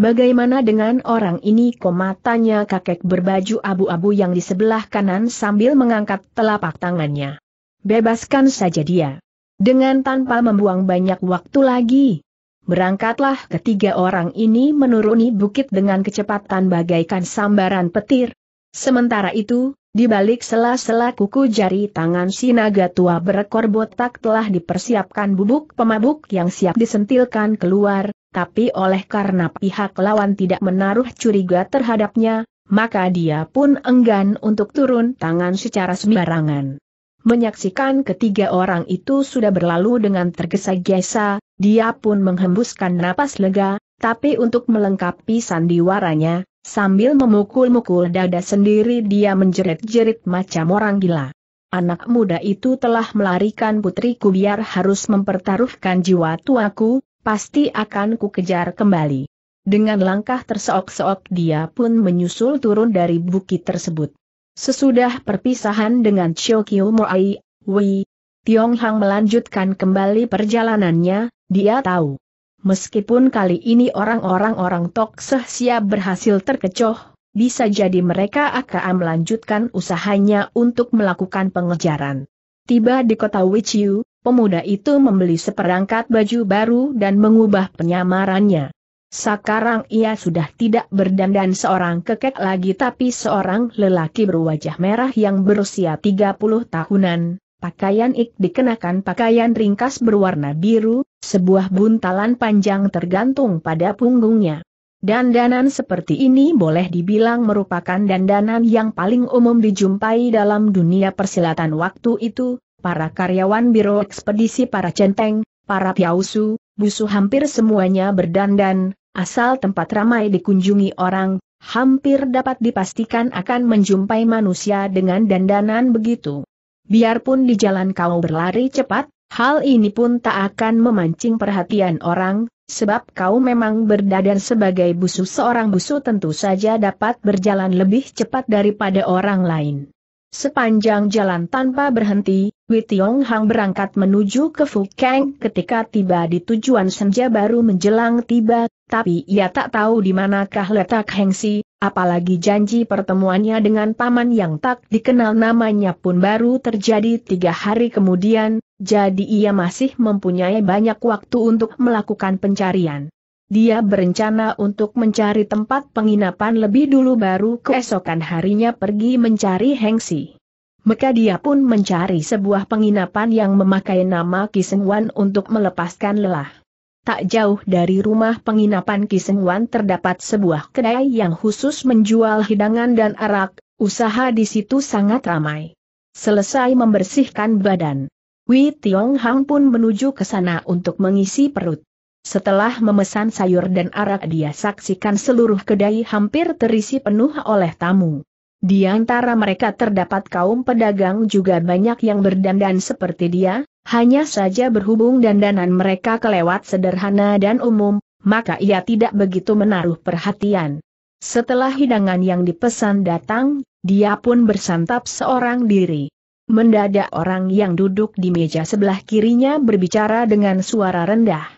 Bagaimana dengan orang ini komatanya kakek berbaju abu-abu yang di sebelah kanan sambil mengangkat telapak tangannya. Bebaskan saja dia. Dengan tanpa membuang banyak waktu lagi, Berangkatlah ketiga orang ini menuruni bukit dengan kecepatan bagaikan sambaran petir. Sementara itu, di balik sela-sela kuku jari tangan si naga tua berekor botak telah dipersiapkan bubuk pemabuk yang siap disentilkan keluar, tapi oleh karena pihak lawan tidak menaruh curiga terhadapnya, maka dia pun enggan untuk turun tangan secara sembarangan. Menyaksikan ketiga orang itu sudah berlalu dengan tergesa-gesa, dia pun menghembuskan napas lega, tapi untuk melengkapi sandiwaranya, sambil memukul-mukul dada sendiri dia menjerit-jerit macam orang gila. Anak muda itu telah melarikan putriku biar harus mempertaruhkan jiwa tuaku, pasti akan ku kejar kembali. Dengan langkah terseok-seok dia pun menyusul turun dari bukit tersebut. Sesudah perpisahan dengan Chokyo Moai, Wei, Tiong Hang melanjutkan kembali perjalanannya, dia tahu. Meskipun kali ini orang-orang orang Tok Seh siap berhasil terkecoh, bisa jadi mereka akan melanjutkan usahanya untuk melakukan pengejaran. Tiba di kota Wichiu, pemuda itu membeli seperangkat baju baru dan mengubah penyamarannya. Sekarang ia sudah tidak berdandan seorang kekek lagi tapi seorang lelaki berwajah merah yang berusia 30 tahunan, Pakaian Ik dikenakan pakaian ringkas berwarna biru, sebuah buntalan panjang tergantung pada punggungnya. Dandanan seperti ini boleh dibilang merupakan dandanan yang paling umum dijumpai dalam dunia persilatan waktu itu, para karyawan biro ekspedisi para centeng, para piausu, busu hampir semuanya berdandan, asal tempat ramai dikunjungi orang, hampir dapat dipastikan akan menjumpai manusia dengan dandanan begitu biarpun di jalan kau berlari cepat, hal ini pun tak akan memancing perhatian orang, sebab kau memang berdadan sebagai busu seorang busu tentu saja dapat berjalan lebih cepat daripada orang lain. Sepanjang jalan tanpa berhenti, Witiong Hang berangkat menuju ke Fukeng ketika tiba di tujuan senja baru menjelang tiba, tapi ia tak tahu di manakah letak Hengsi, apalagi janji pertemuannya dengan paman yang tak dikenal namanya pun baru terjadi tiga hari kemudian, jadi ia masih mempunyai banyak waktu untuk melakukan pencarian. Dia berencana untuk mencari tempat penginapan lebih dulu baru keesokan harinya pergi mencari Hengsi. Maka dia pun mencari sebuah penginapan yang memakai nama Kisengwan untuk melepaskan lelah tak jauh dari rumah penginapan Kisengwan terdapat sebuah kedai yang khusus menjual hidangan dan arak, usaha di situ sangat ramai. Selesai membersihkan badan, Wei Tiong Hang pun menuju ke sana untuk mengisi perut. Setelah memesan sayur dan arak dia saksikan seluruh kedai hampir terisi penuh oleh tamu. Di antara mereka terdapat kaum pedagang juga banyak yang berdandan seperti dia, hanya saja berhubung dandanan mereka kelewat sederhana dan umum, maka ia tidak begitu menaruh perhatian. Setelah hidangan yang dipesan datang, dia pun bersantap seorang diri. Mendadak orang yang duduk di meja sebelah kirinya berbicara dengan suara rendah.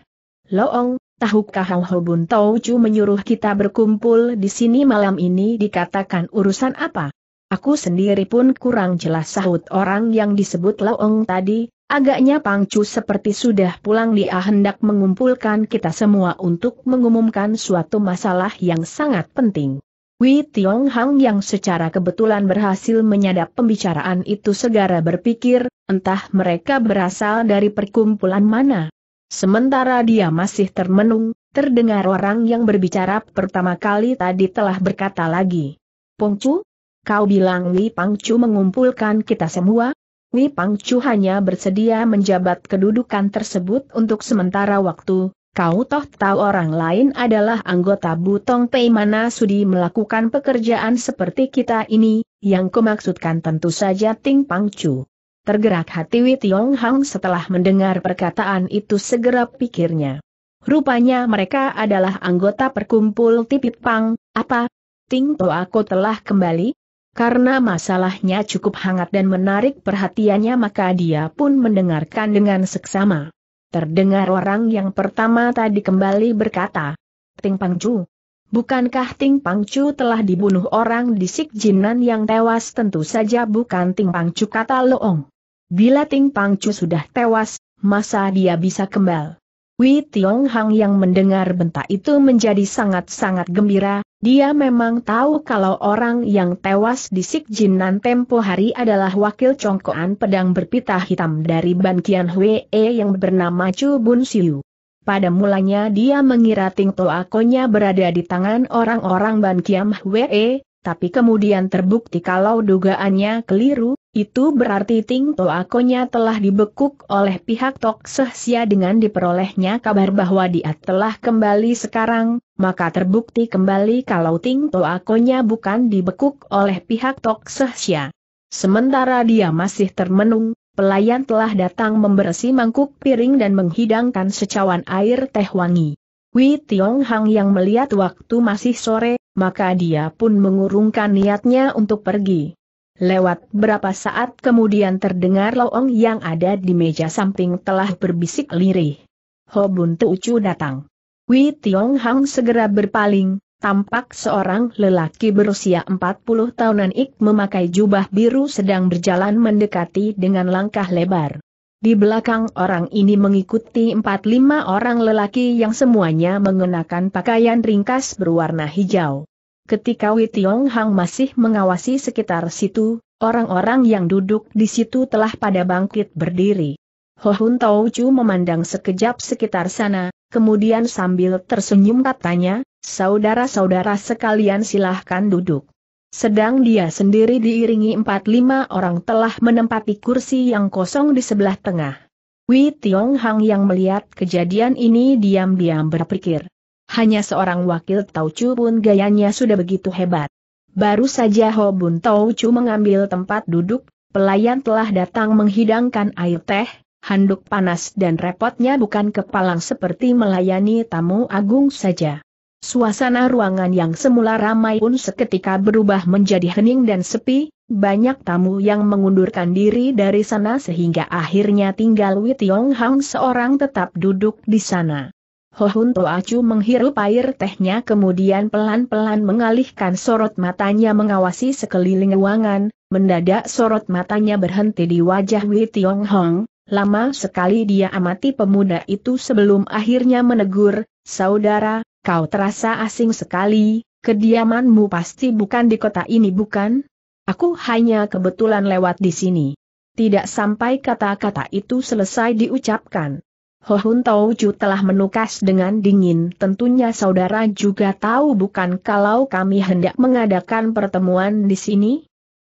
Loong, tahukah hal-hal Hobun Chu menyuruh kita berkumpul di sini malam ini dikatakan urusan apa? Aku sendiri pun kurang jelas sahut orang yang disebut Laong tadi, agaknya Pang Chu seperti sudah pulang dia hendak mengumpulkan kita semua untuk mengumumkan suatu masalah yang sangat penting. Wei Tiong Hang yang secara kebetulan berhasil menyadap pembicaraan itu segera berpikir, entah mereka berasal dari perkumpulan mana. Sementara dia masih termenung, terdengar orang yang berbicara pertama kali tadi telah berkata lagi. Pongcu? Kau bilang Li Pangcu mengumpulkan kita semua? Li Pangcu hanya bersedia menjabat kedudukan tersebut untuk sementara waktu, Kau toh tahu orang lain adalah anggota Butong Pei mana sudi melakukan pekerjaan seperti kita ini, yang kumaksudkan tentu saja Ting Pangcu. Tergerak hati Wei Tiong Hang setelah mendengar perkataan itu segera pikirnya. Rupanya mereka adalah anggota perkumpul Tipit Pang, apa? Ting To telah kembali? Karena masalahnya cukup hangat dan menarik perhatiannya maka dia pun mendengarkan dengan seksama. Terdengar orang yang pertama tadi kembali berkata, Ting Pangcu. Bukankah Ting Pangcu telah dibunuh orang di Sik Jinan yang tewas tentu saja bukan Ting Pangcu kata Loong. Bila Ting Pangcu sudah tewas, masa dia bisa kembali? Wei Tiong Hang yang mendengar bentak itu menjadi sangat-sangat gembira, dia memang tahu kalau orang yang tewas di Sik Nan tempo hari adalah wakil congkoan pedang berpita hitam dari Ban Kian Hwee yang bernama Chu Bun Siu. Pada mulanya dia mengira Ting Toakonya berada di tangan orang-orang Ban Kiam Hwee, tapi kemudian terbukti kalau dugaannya keliru, itu berarti Ting Toakonya telah dibekuk oleh pihak Tok Sehsia dengan diperolehnya kabar bahwa dia telah kembali sekarang, maka terbukti kembali kalau Ting Toakonya bukan dibekuk oleh pihak Tok Sehsia. Sementara dia masih termenung, pelayan telah datang membersih mangkuk piring dan menghidangkan secawan air teh wangi. Wei Tiong Hang yang melihat waktu masih sore, maka dia pun mengurungkan niatnya untuk pergi. Lewat berapa saat kemudian terdengar Loong yang ada di meja samping telah berbisik lirih. Hobun Chu datang. Wei Tiong Hang segera berpaling, tampak seorang lelaki berusia 40 tahunan Ik memakai jubah biru sedang berjalan mendekati dengan langkah lebar. Di belakang orang ini mengikuti empat lima orang lelaki yang semuanya mengenakan pakaian ringkas berwarna hijau. Ketika Witiong Hang masih mengawasi sekitar situ, orang-orang yang duduk di situ telah pada bangkit berdiri. Ho Hun Hohun Chu memandang sekejap sekitar sana, kemudian sambil tersenyum katanya, saudara-saudara sekalian silahkan duduk. Sedang dia sendiri diiringi empat lima orang telah menempati kursi yang kosong di sebelah tengah. Wei Tiong Hang yang melihat kejadian ini diam-diam berpikir. Hanya seorang wakil Tau Chu pun gayanya sudah begitu hebat. Baru saja Ho Bun Tau Chu mengambil tempat duduk, pelayan telah datang menghidangkan air teh, handuk panas dan repotnya bukan kepalang seperti melayani tamu agung saja. Suasana ruangan yang semula ramai pun seketika berubah menjadi hening dan sepi, banyak tamu yang mengundurkan diri dari sana sehingga akhirnya tinggal Tiong Hang seorang tetap duduk di sana. Ho Hohun Acu menghirup air tehnya kemudian pelan-pelan mengalihkan sorot matanya mengawasi sekeliling ruangan, mendadak sorot matanya berhenti di wajah Wei Tiong Hong, lama sekali dia amati pemuda itu sebelum akhirnya menegur, Saudara, kau terasa asing sekali, kediamanmu pasti bukan di kota ini bukan? Aku hanya kebetulan lewat di sini. Tidak sampai kata-kata itu selesai diucapkan. Hohun Tauju telah menukas dengan dingin tentunya saudara juga tahu bukan kalau kami hendak mengadakan pertemuan di sini?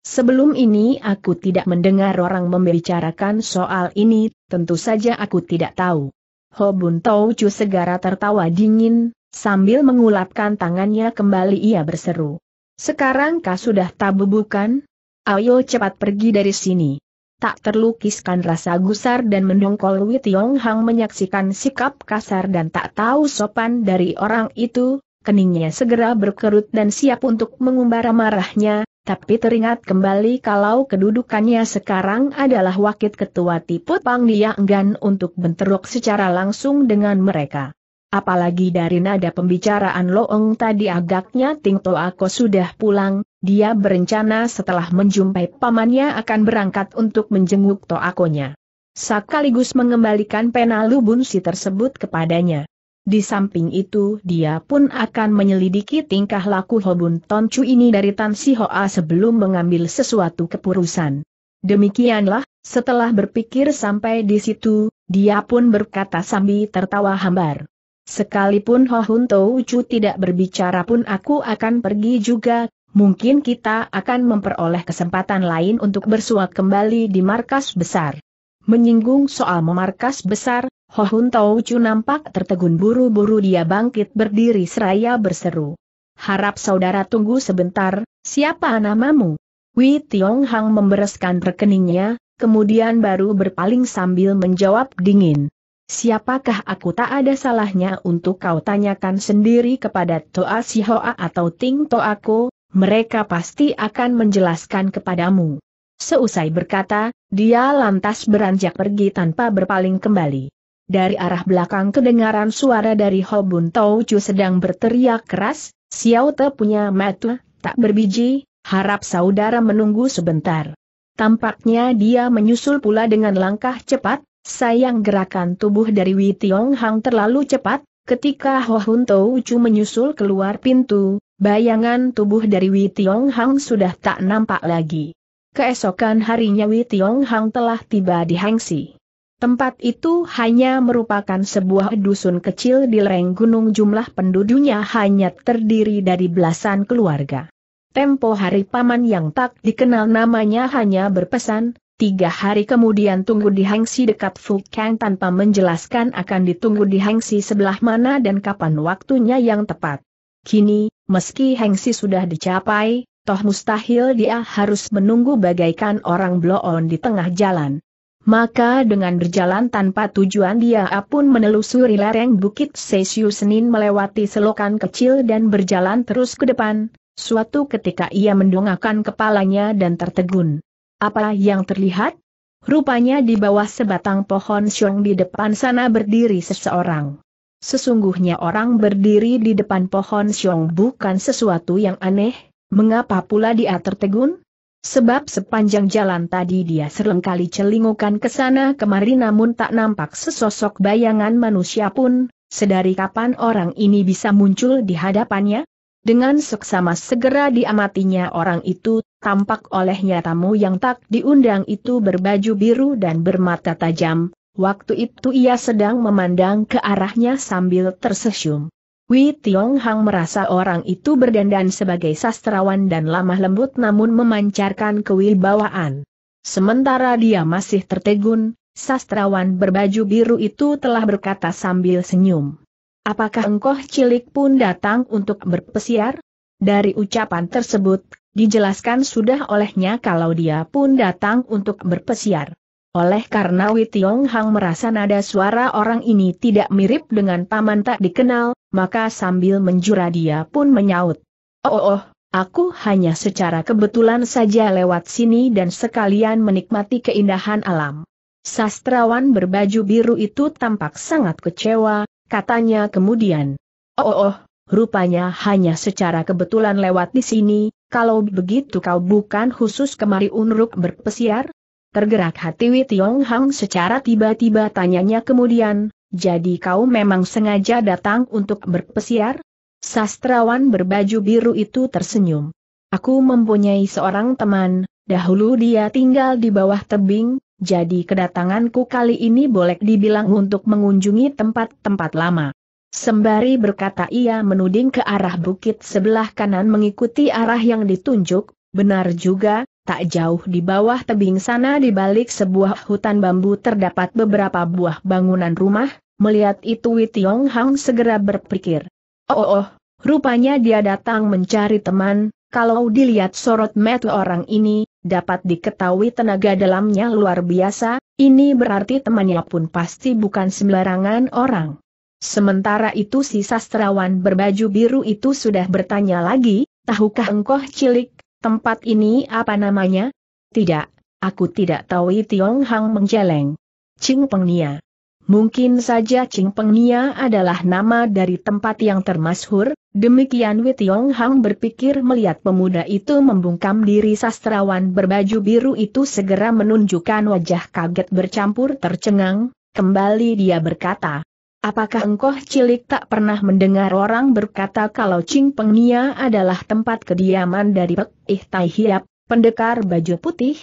Sebelum ini aku tidak mendengar orang membicarakan soal ini, tentu saja aku tidak tahu. Ho Bun Tauju segera tertawa dingin, Sambil mengulapkan tangannya kembali ia berseru. Sekarang kau sudah tabu bukan? Ayo cepat pergi dari sini. Tak terlukiskan rasa gusar dan mendongkol Yong Hang menyaksikan sikap kasar dan tak tahu sopan dari orang itu, keningnya segera berkerut dan siap untuk mengumbar marahnya, tapi teringat kembali kalau kedudukannya sekarang adalah wakil ketua Tiput Pang dia enggan untuk bentrok secara langsung dengan mereka. Apalagi dari nada pembicaraan Loong tadi agaknya Ting Toako sudah pulang, dia berencana setelah menjumpai pamannya akan berangkat untuk menjenguk Toakonya. Sekaligus mengembalikan pena lubunsi tersebut kepadanya. Di samping itu dia pun akan menyelidiki tingkah laku Hobun Toncu ini dari Tan Hoa sebelum mengambil sesuatu kepurusan. Demikianlah, setelah berpikir sampai di situ, dia pun berkata sambil tertawa hambar. Sekalipun Ho Hohun Chu tidak berbicara pun aku akan pergi juga, mungkin kita akan memperoleh kesempatan lain untuk bersuap kembali di markas besar. Menyinggung soal memarkas besar, Ho Hohun Chu nampak tertegun buru-buru dia bangkit berdiri seraya berseru. Harap saudara tunggu sebentar, siapa namamu? Wei Tiong Hang membereskan rekeningnya, kemudian baru berpaling sambil menjawab dingin. Siapakah aku tak ada salahnya untuk kau tanyakan sendiri kepada Toa Sihoa atau Ting Toako, mereka pasti akan menjelaskan kepadamu. Seusai berkata, dia lantas beranjak pergi tanpa berpaling kembali. Dari arah belakang kedengaran suara dari Hobun Chu sedang berteriak keras, Xiao Te punya mata, tak berbiji, harap saudara menunggu sebentar. Tampaknya dia menyusul pula dengan langkah cepat, Sayang gerakan tubuh dari Wei Tiong Hang terlalu cepat, ketika Ho Hun Tou Chu menyusul keluar pintu, bayangan tubuh dari Wei Tiong Hang sudah tak nampak lagi. Keesokan harinya Wei Tiong Hang telah tiba di Hangsi. Tempat itu hanya merupakan sebuah dusun kecil di lereng gunung jumlah penduduknya hanya terdiri dari belasan keluarga. Tempo hari paman yang tak dikenal namanya hanya berpesan, Tiga hari kemudian tunggu di Hangsi dekat Fu Kang tanpa menjelaskan akan ditunggu di Hangsi sebelah mana dan kapan waktunya yang tepat. Kini, meski Hangsi sudah dicapai, toh mustahil dia harus menunggu bagaikan orang blow on di tengah jalan. Maka dengan berjalan tanpa tujuan dia pun menelusuri lereng Bukit sesiu Senin melewati selokan kecil dan berjalan terus ke depan, suatu ketika ia mendongakkan kepalanya dan tertegun. Apa yang terlihat? Rupanya di bawah sebatang pohon siung di depan sana berdiri seseorang. Sesungguhnya orang berdiri di depan pohon siung bukan sesuatu yang aneh, mengapa pula dia tertegun? Sebab sepanjang jalan tadi dia seringkali celingukan ke sana kemari namun tak nampak sesosok bayangan manusia pun, sedari kapan orang ini bisa muncul di hadapannya? Dengan seksama segera diamatinya orang itu, tampak olehnya tamu yang tak diundang itu berbaju biru dan bermata tajam, waktu itu ia sedang memandang ke arahnya sambil tersesyum. Wei Tiong Hang merasa orang itu berdandan sebagai sastrawan dan lemah lembut namun memancarkan kewibawaan. Sementara dia masih tertegun, sastrawan berbaju biru itu telah berkata sambil senyum. Apakah engkau cilik pun datang untuk berpesiar? Dari ucapan tersebut, dijelaskan sudah olehnya kalau dia pun datang untuk berpesiar. Oleh karena Witiong Hang merasa nada suara orang ini tidak mirip dengan paman tak dikenal, maka sambil menjura dia pun menyaut. Oh, oh, oh aku hanya secara kebetulan saja lewat sini dan sekalian menikmati keindahan alam. Sastrawan berbaju biru itu tampak sangat kecewa, katanya kemudian. Oh, oh, oh, rupanya hanya secara kebetulan lewat di sini, kalau begitu kau bukan khusus kemari unruk berpesiar? Tergerak hati Wei Tiong Hang secara tiba-tiba tanyanya kemudian, jadi kau memang sengaja datang untuk berpesiar? Sastrawan berbaju biru itu tersenyum. Aku mempunyai seorang teman, dahulu dia tinggal di bawah tebing, jadi kedatanganku kali ini boleh dibilang untuk mengunjungi tempat-tempat lama. Sembari berkata ia menuding ke arah bukit sebelah kanan mengikuti arah yang ditunjuk, benar juga, tak jauh di bawah tebing sana di balik sebuah hutan bambu terdapat beberapa buah bangunan rumah, melihat itu Witiong Hang segera berpikir. Oh, oh, oh, rupanya dia datang mencari teman, kalau dilihat sorot mata orang ini, dapat diketahui tenaga dalamnya luar biasa, ini berarti temannya pun pasti bukan sembarangan orang. Sementara itu si sastrawan berbaju biru itu sudah bertanya lagi, tahukah engkau cilik, tempat ini apa namanya? Tidak, aku tidak tahu Tiong Hang menjeleng. Peng Nia. Mungkin saja Ching Nia adalah nama dari tempat yang termasyhur, demikian Wei Tiong Hang berpikir melihat pemuda itu membungkam diri sastrawan berbaju biru itu segera menunjukkan wajah kaget bercampur tercengang, kembali dia berkata. Apakah engkau cilik tak pernah mendengar orang berkata kalau Ching Nia adalah tempat kediaman dari Pek Ih Tai Hiap, pendekar baju putih?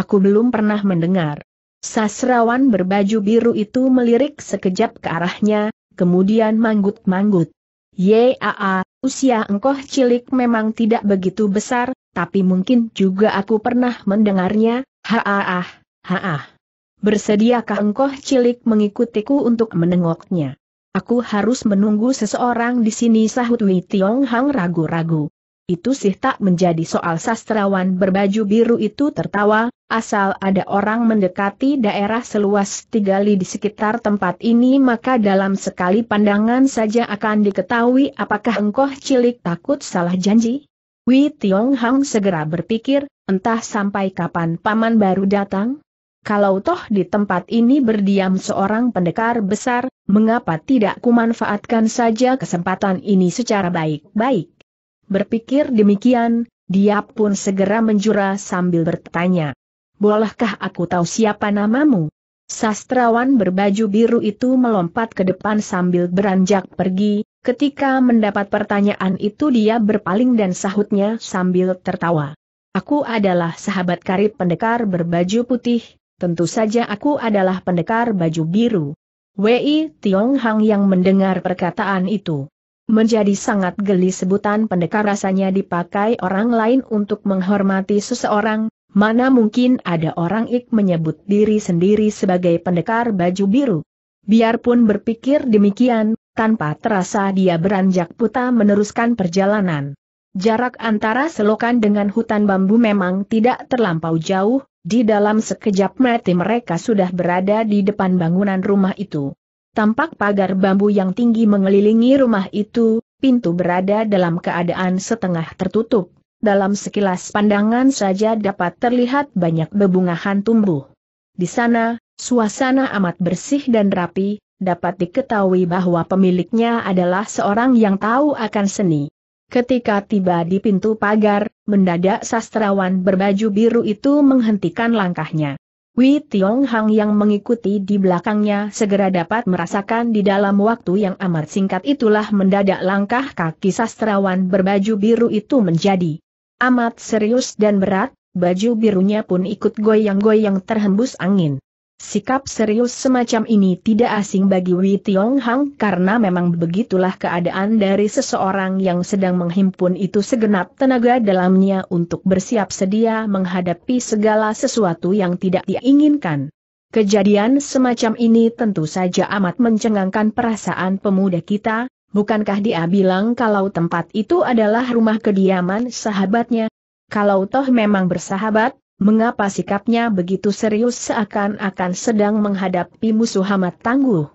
Aku belum pernah mendengar. Sasrawan berbaju biru itu melirik sekejap ke arahnya, kemudian manggut-manggut. Yaa, usia Engkoh cilik memang tidak begitu besar, tapi mungkin juga aku pernah mendengarnya, haah, haah. Bersediakah Engkoh cilik mengikutiku untuk menengoknya? Aku harus menunggu seseorang di sini sahut Wei Tiong Hang ragu-ragu itu sih tak menjadi soal sastrawan berbaju biru itu tertawa, asal ada orang mendekati daerah seluas tiga li di sekitar tempat ini maka dalam sekali pandangan saja akan diketahui apakah engkau cilik takut salah janji. Wei Tiong Hang segera berpikir, entah sampai kapan paman baru datang? Kalau toh di tempat ini berdiam seorang pendekar besar, mengapa tidak kumanfaatkan saja kesempatan ini secara baik-baik? Berpikir demikian, dia pun segera menjura sambil bertanya. Bolehkah aku tahu siapa namamu? Sastrawan berbaju biru itu melompat ke depan sambil beranjak pergi, ketika mendapat pertanyaan itu dia berpaling dan sahutnya sambil tertawa. Aku adalah sahabat karib pendekar berbaju putih, tentu saja aku adalah pendekar baju biru. Wei Tiong Hang yang mendengar perkataan itu Menjadi sangat geli sebutan pendekar rasanya dipakai orang lain untuk menghormati seseorang, mana mungkin ada orang ik menyebut diri sendiri sebagai pendekar baju biru. Biarpun berpikir demikian, tanpa terasa dia beranjak puta meneruskan perjalanan. Jarak antara selokan dengan hutan bambu memang tidak terlampau jauh, di dalam sekejap mati mereka sudah berada di depan bangunan rumah itu. Tampak pagar bambu yang tinggi mengelilingi rumah itu, pintu berada dalam keadaan setengah tertutup. Dalam sekilas pandangan saja dapat terlihat banyak bebungahan tumbuh. Di sana, suasana amat bersih dan rapi, dapat diketahui bahwa pemiliknya adalah seorang yang tahu akan seni. Ketika tiba di pintu pagar, mendadak sastrawan berbaju biru itu menghentikan langkahnya. Wei Tiong Hang yang mengikuti di belakangnya segera dapat merasakan di dalam waktu yang amat singkat itulah mendadak langkah kaki sastrawan berbaju biru itu menjadi amat serius dan berat, baju birunya pun ikut goyang-goyang terhembus angin. Sikap serius semacam ini tidak asing bagi Wei Tiong Hang karena memang begitulah keadaan dari seseorang yang sedang menghimpun itu segenap tenaga dalamnya untuk bersiap sedia menghadapi segala sesuatu yang tidak diinginkan. Kejadian semacam ini tentu saja amat mencengangkan perasaan pemuda kita, bukankah dia bilang kalau tempat itu adalah rumah kediaman sahabatnya? Kalau toh memang bersahabat, Mengapa sikapnya begitu serius seakan-akan sedang menghadapi musuh amat tangguh?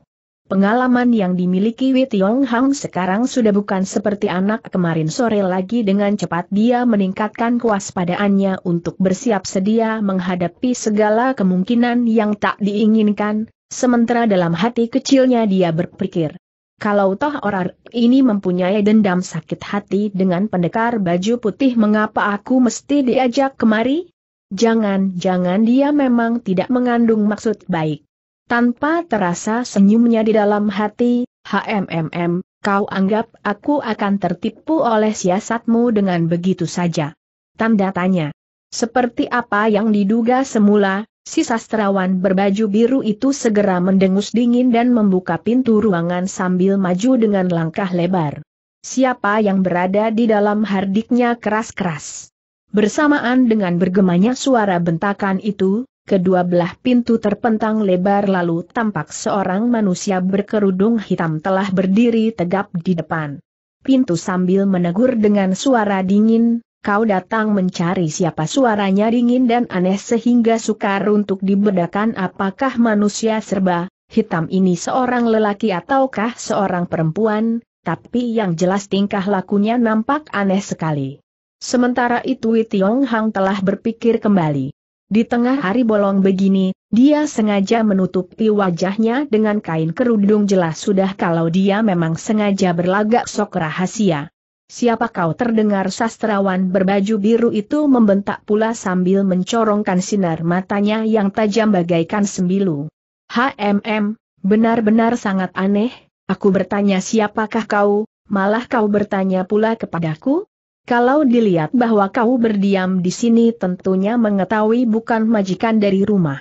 Pengalaman yang dimiliki Wei Tiong Hang sekarang sudah bukan seperti anak kemarin sore lagi dengan cepat dia meningkatkan kewaspadaannya untuk bersiap sedia menghadapi segala kemungkinan yang tak diinginkan, sementara dalam hati kecilnya dia berpikir. Kalau toh orang ini mempunyai dendam sakit hati dengan pendekar baju putih mengapa aku mesti diajak kemari? Jangan-jangan dia memang tidak mengandung maksud baik. Tanpa terasa senyumnya di dalam hati, HMMM, kau anggap aku akan tertipu oleh siasatmu dengan begitu saja. Tanda tanya. Seperti apa yang diduga semula, si sastrawan berbaju biru itu segera mendengus dingin dan membuka pintu ruangan sambil maju dengan langkah lebar. Siapa yang berada di dalam hardiknya keras-keras? Bersamaan dengan bergemanya suara bentakan itu, kedua belah pintu terpentang lebar lalu tampak seorang manusia berkerudung hitam telah berdiri tegap di depan. Pintu sambil menegur dengan suara dingin, kau datang mencari siapa suaranya dingin dan aneh sehingga sukar untuk dibedakan apakah manusia serba hitam ini seorang lelaki ataukah seorang perempuan, tapi yang jelas tingkah lakunya nampak aneh sekali. Sementara itu Tiong Hang telah berpikir kembali. Di tengah hari bolong begini, dia sengaja menutupi wajahnya dengan kain kerudung jelas sudah kalau dia memang sengaja berlagak sok rahasia. Siapa kau terdengar sastrawan berbaju biru itu membentak pula sambil mencorongkan sinar matanya yang tajam bagaikan sembilu. HMM, benar-benar sangat aneh, aku bertanya siapakah kau, malah kau bertanya pula kepadaku? Kalau dilihat bahwa kau berdiam di sini tentunya mengetahui bukan majikan dari rumah.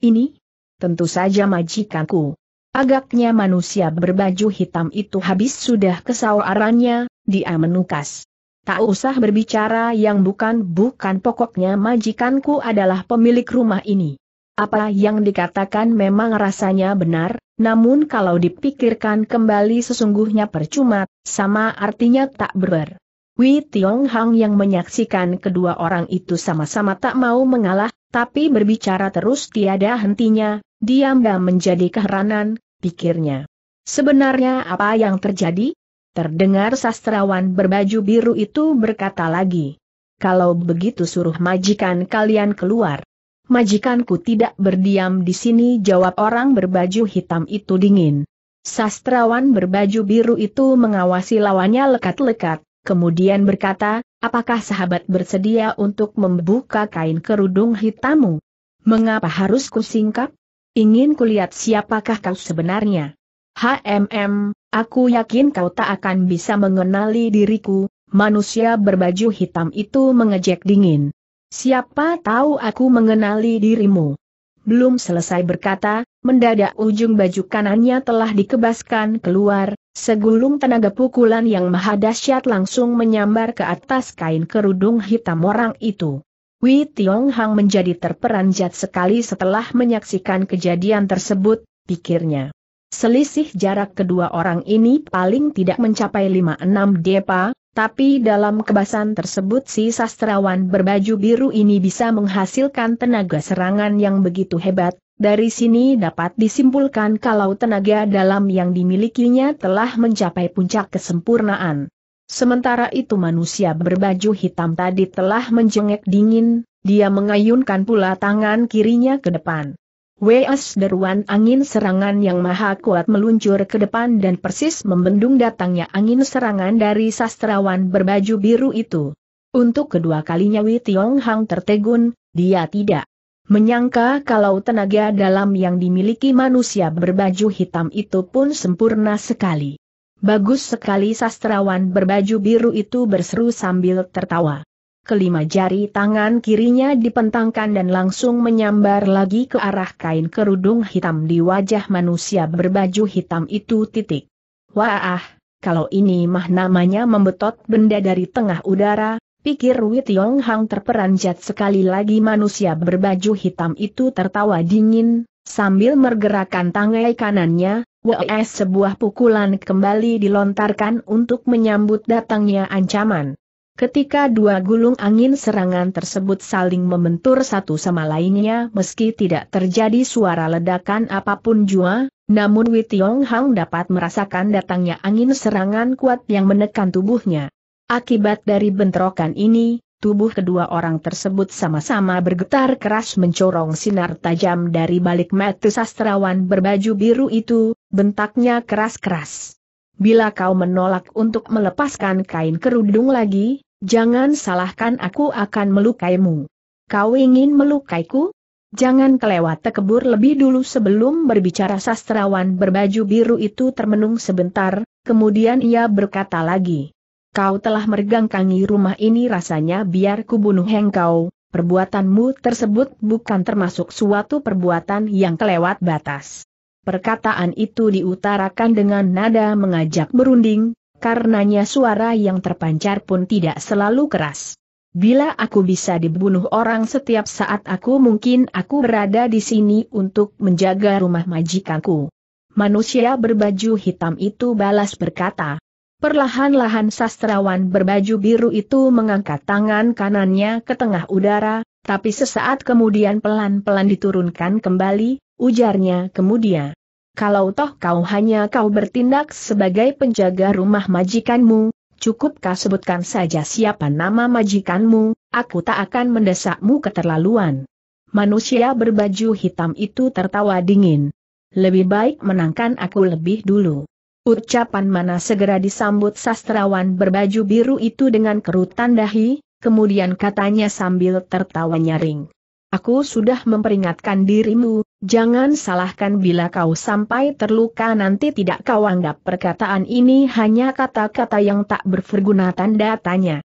Ini? Tentu saja majikanku. Agaknya manusia berbaju hitam itu habis sudah kesaurannya, dia menukas. Tak usah berbicara yang bukan-bukan pokoknya majikanku adalah pemilik rumah ini. Apa yang dikatakan memang rasanya benar, namun kalau dipikirkan kembali sesungguhnya percuma, sama artinya tak berber. Wei Tiong Hang yang menyaksikan kedua orang itu sama-sama tak mau mengalah, tapi berbicara terus tiada hentinya, Dia enggak menjadi keheranan, pikirnya. Sebenarnya apa yang terjadi? Terdengar sastrawan berbaju biru itu berkata lagi. Kalau begitu suruh majikan kalian keluar. Majikanku tidak berdiam di sini jawab orang berbaju hitam itu dingin. Sastrawan berbaju biru itu mengawasi lawannya lekat-lekat, kemudian berkata, apakah sahabat bersedia untuk membuka kain kerudung hitammu? Mengapa harus kusingkap? Ingin kulihat siapakah kau sebenarnya? HMM, aku yakin kau tak akan bisa mengenali diriku, manusia berbaju hitam itu mengejek dingin. Siapa tahu aku mengenali dirimu. Belum selesai berkata, mendadak ujung baju kanannya telah dikebaskan keluar, Segulung tenaga pukulan yang maha dahsyat langsung menyambar ke atas kain kerudung hitam orang itu. Wei Tiong Hang menjadi terperanjat sekali setelah menyaksikan kejadian tersebut, pikirnya. Selisih jarak kedua orang ini paling tidak mencapai 5-6 depa, tapi dalam kebasan tersebut si sastrawan berbaju biru ini bisa menghasilkan tenaga serangan yang begitu hebat, dari sini dapat disimpulkan kalau tenaga dalam yang dimilikinya telah mencapai puncak kesempurnaan. Sementara itu manusia berbaju hitam tadi telah menjengek dingin, dia mengayunkan pula tangan kirinya ke depan. Weas deruan angin serangan yang maha kuat meluncur ke depan dan persis membendung datangnya angin serangan dari sastrawan berbaju biru itu. Untuk kedua kalinya Wei Tiong Hang tertegun, dia tidak Menyangka kalau tenaga dalam yang dimiliki manusia berbaju hitam itu pun sempurna sekali. Bagus sekali sastrawan berbaju biru itu berseru sambil tertawa. Kelima jari tangan kirinya dipentangkan dan langsung menyambar lagi ke arah kain kerudung hitam di wajah manusia berbaju hitam itu titik. Wah, kalau ini mah namanya membetot benda dari tengah udara, Pikir Wei Tiong Hang terperanjat sekali lagi manusia berbaju hitam itu tertawa dingin, sambil mergerakkan tangai kanannya, WS sebuah pukulan kembali dilontarkan untuk menyambut datangnya ancaman. Ketika dua gulung angin serangan tersebut saling membentur satu sama lainnya meski tidak terjadi suara ledakan apapun jua, namun Witiong Hang dapat merasakan datangnya angin serangan kuat yang menekan tubuhnya. Akibat dari bentrokan ini, tubuh kedua orang tersebut sama-sama bergetar keras mencorong sinar tajam dari balik mata sastrawan berbaju biru itu, bentaknya keras-keras. Bila kau menolak untuk melepaskan kain kerudung lagi, jangan salahkan aku akan melukaimu. Kau ingin melukaiku? Jangan kelewat tekebur lebih dulu sebelum berbicara sastrawan berbaju biru itu termenung sebentar, kemudian ia berkata lagi kau telah meregangkangi rumah ini rasanya biar kubunuh hengkau. perbuatanmu tersebut bukan termasuk suatu perbuatan yang kelewat batas. Perkataan itu diutarakan dengan nada mengajak berunding, karenanya suara yang terpancar pun tidak selalu keras. Bila aku bisa dibunuh orang setiap saat aku mungkin aku berada di sini untuk menjaga rumah majikanku. Manusia berbaju hitam itu balas berkata, Perlahan-lahan sastrawan berbaju biru itu mengangkat tangan kanannya ke tengah udara, tapi sesaat kemudian pelan-pelan diturunkan kembali, ujarnya kemudian. Kalau toh kau hanya kau bertindak sebagai penjaga rumah majikanmu, cukupkah sebutkan saja siapa nama majikanmu, aku tak akan mendesakmu keterlaluan. Manusia berbaju hitam itu tertawa dingin. Lebih baik menangkan aku lebih dulu. Ucapan mana segera disambut sastrawan berbaju biru itu dengan kerutan dahi, kemudian katanya sambil tertawa nyaring. Aku sudah memperingatkan dirimu, jangan salahkan bila kau sampai terluka nanti tidak kau anggap perkataan ini hanya kata-kata yang tak berguna tanda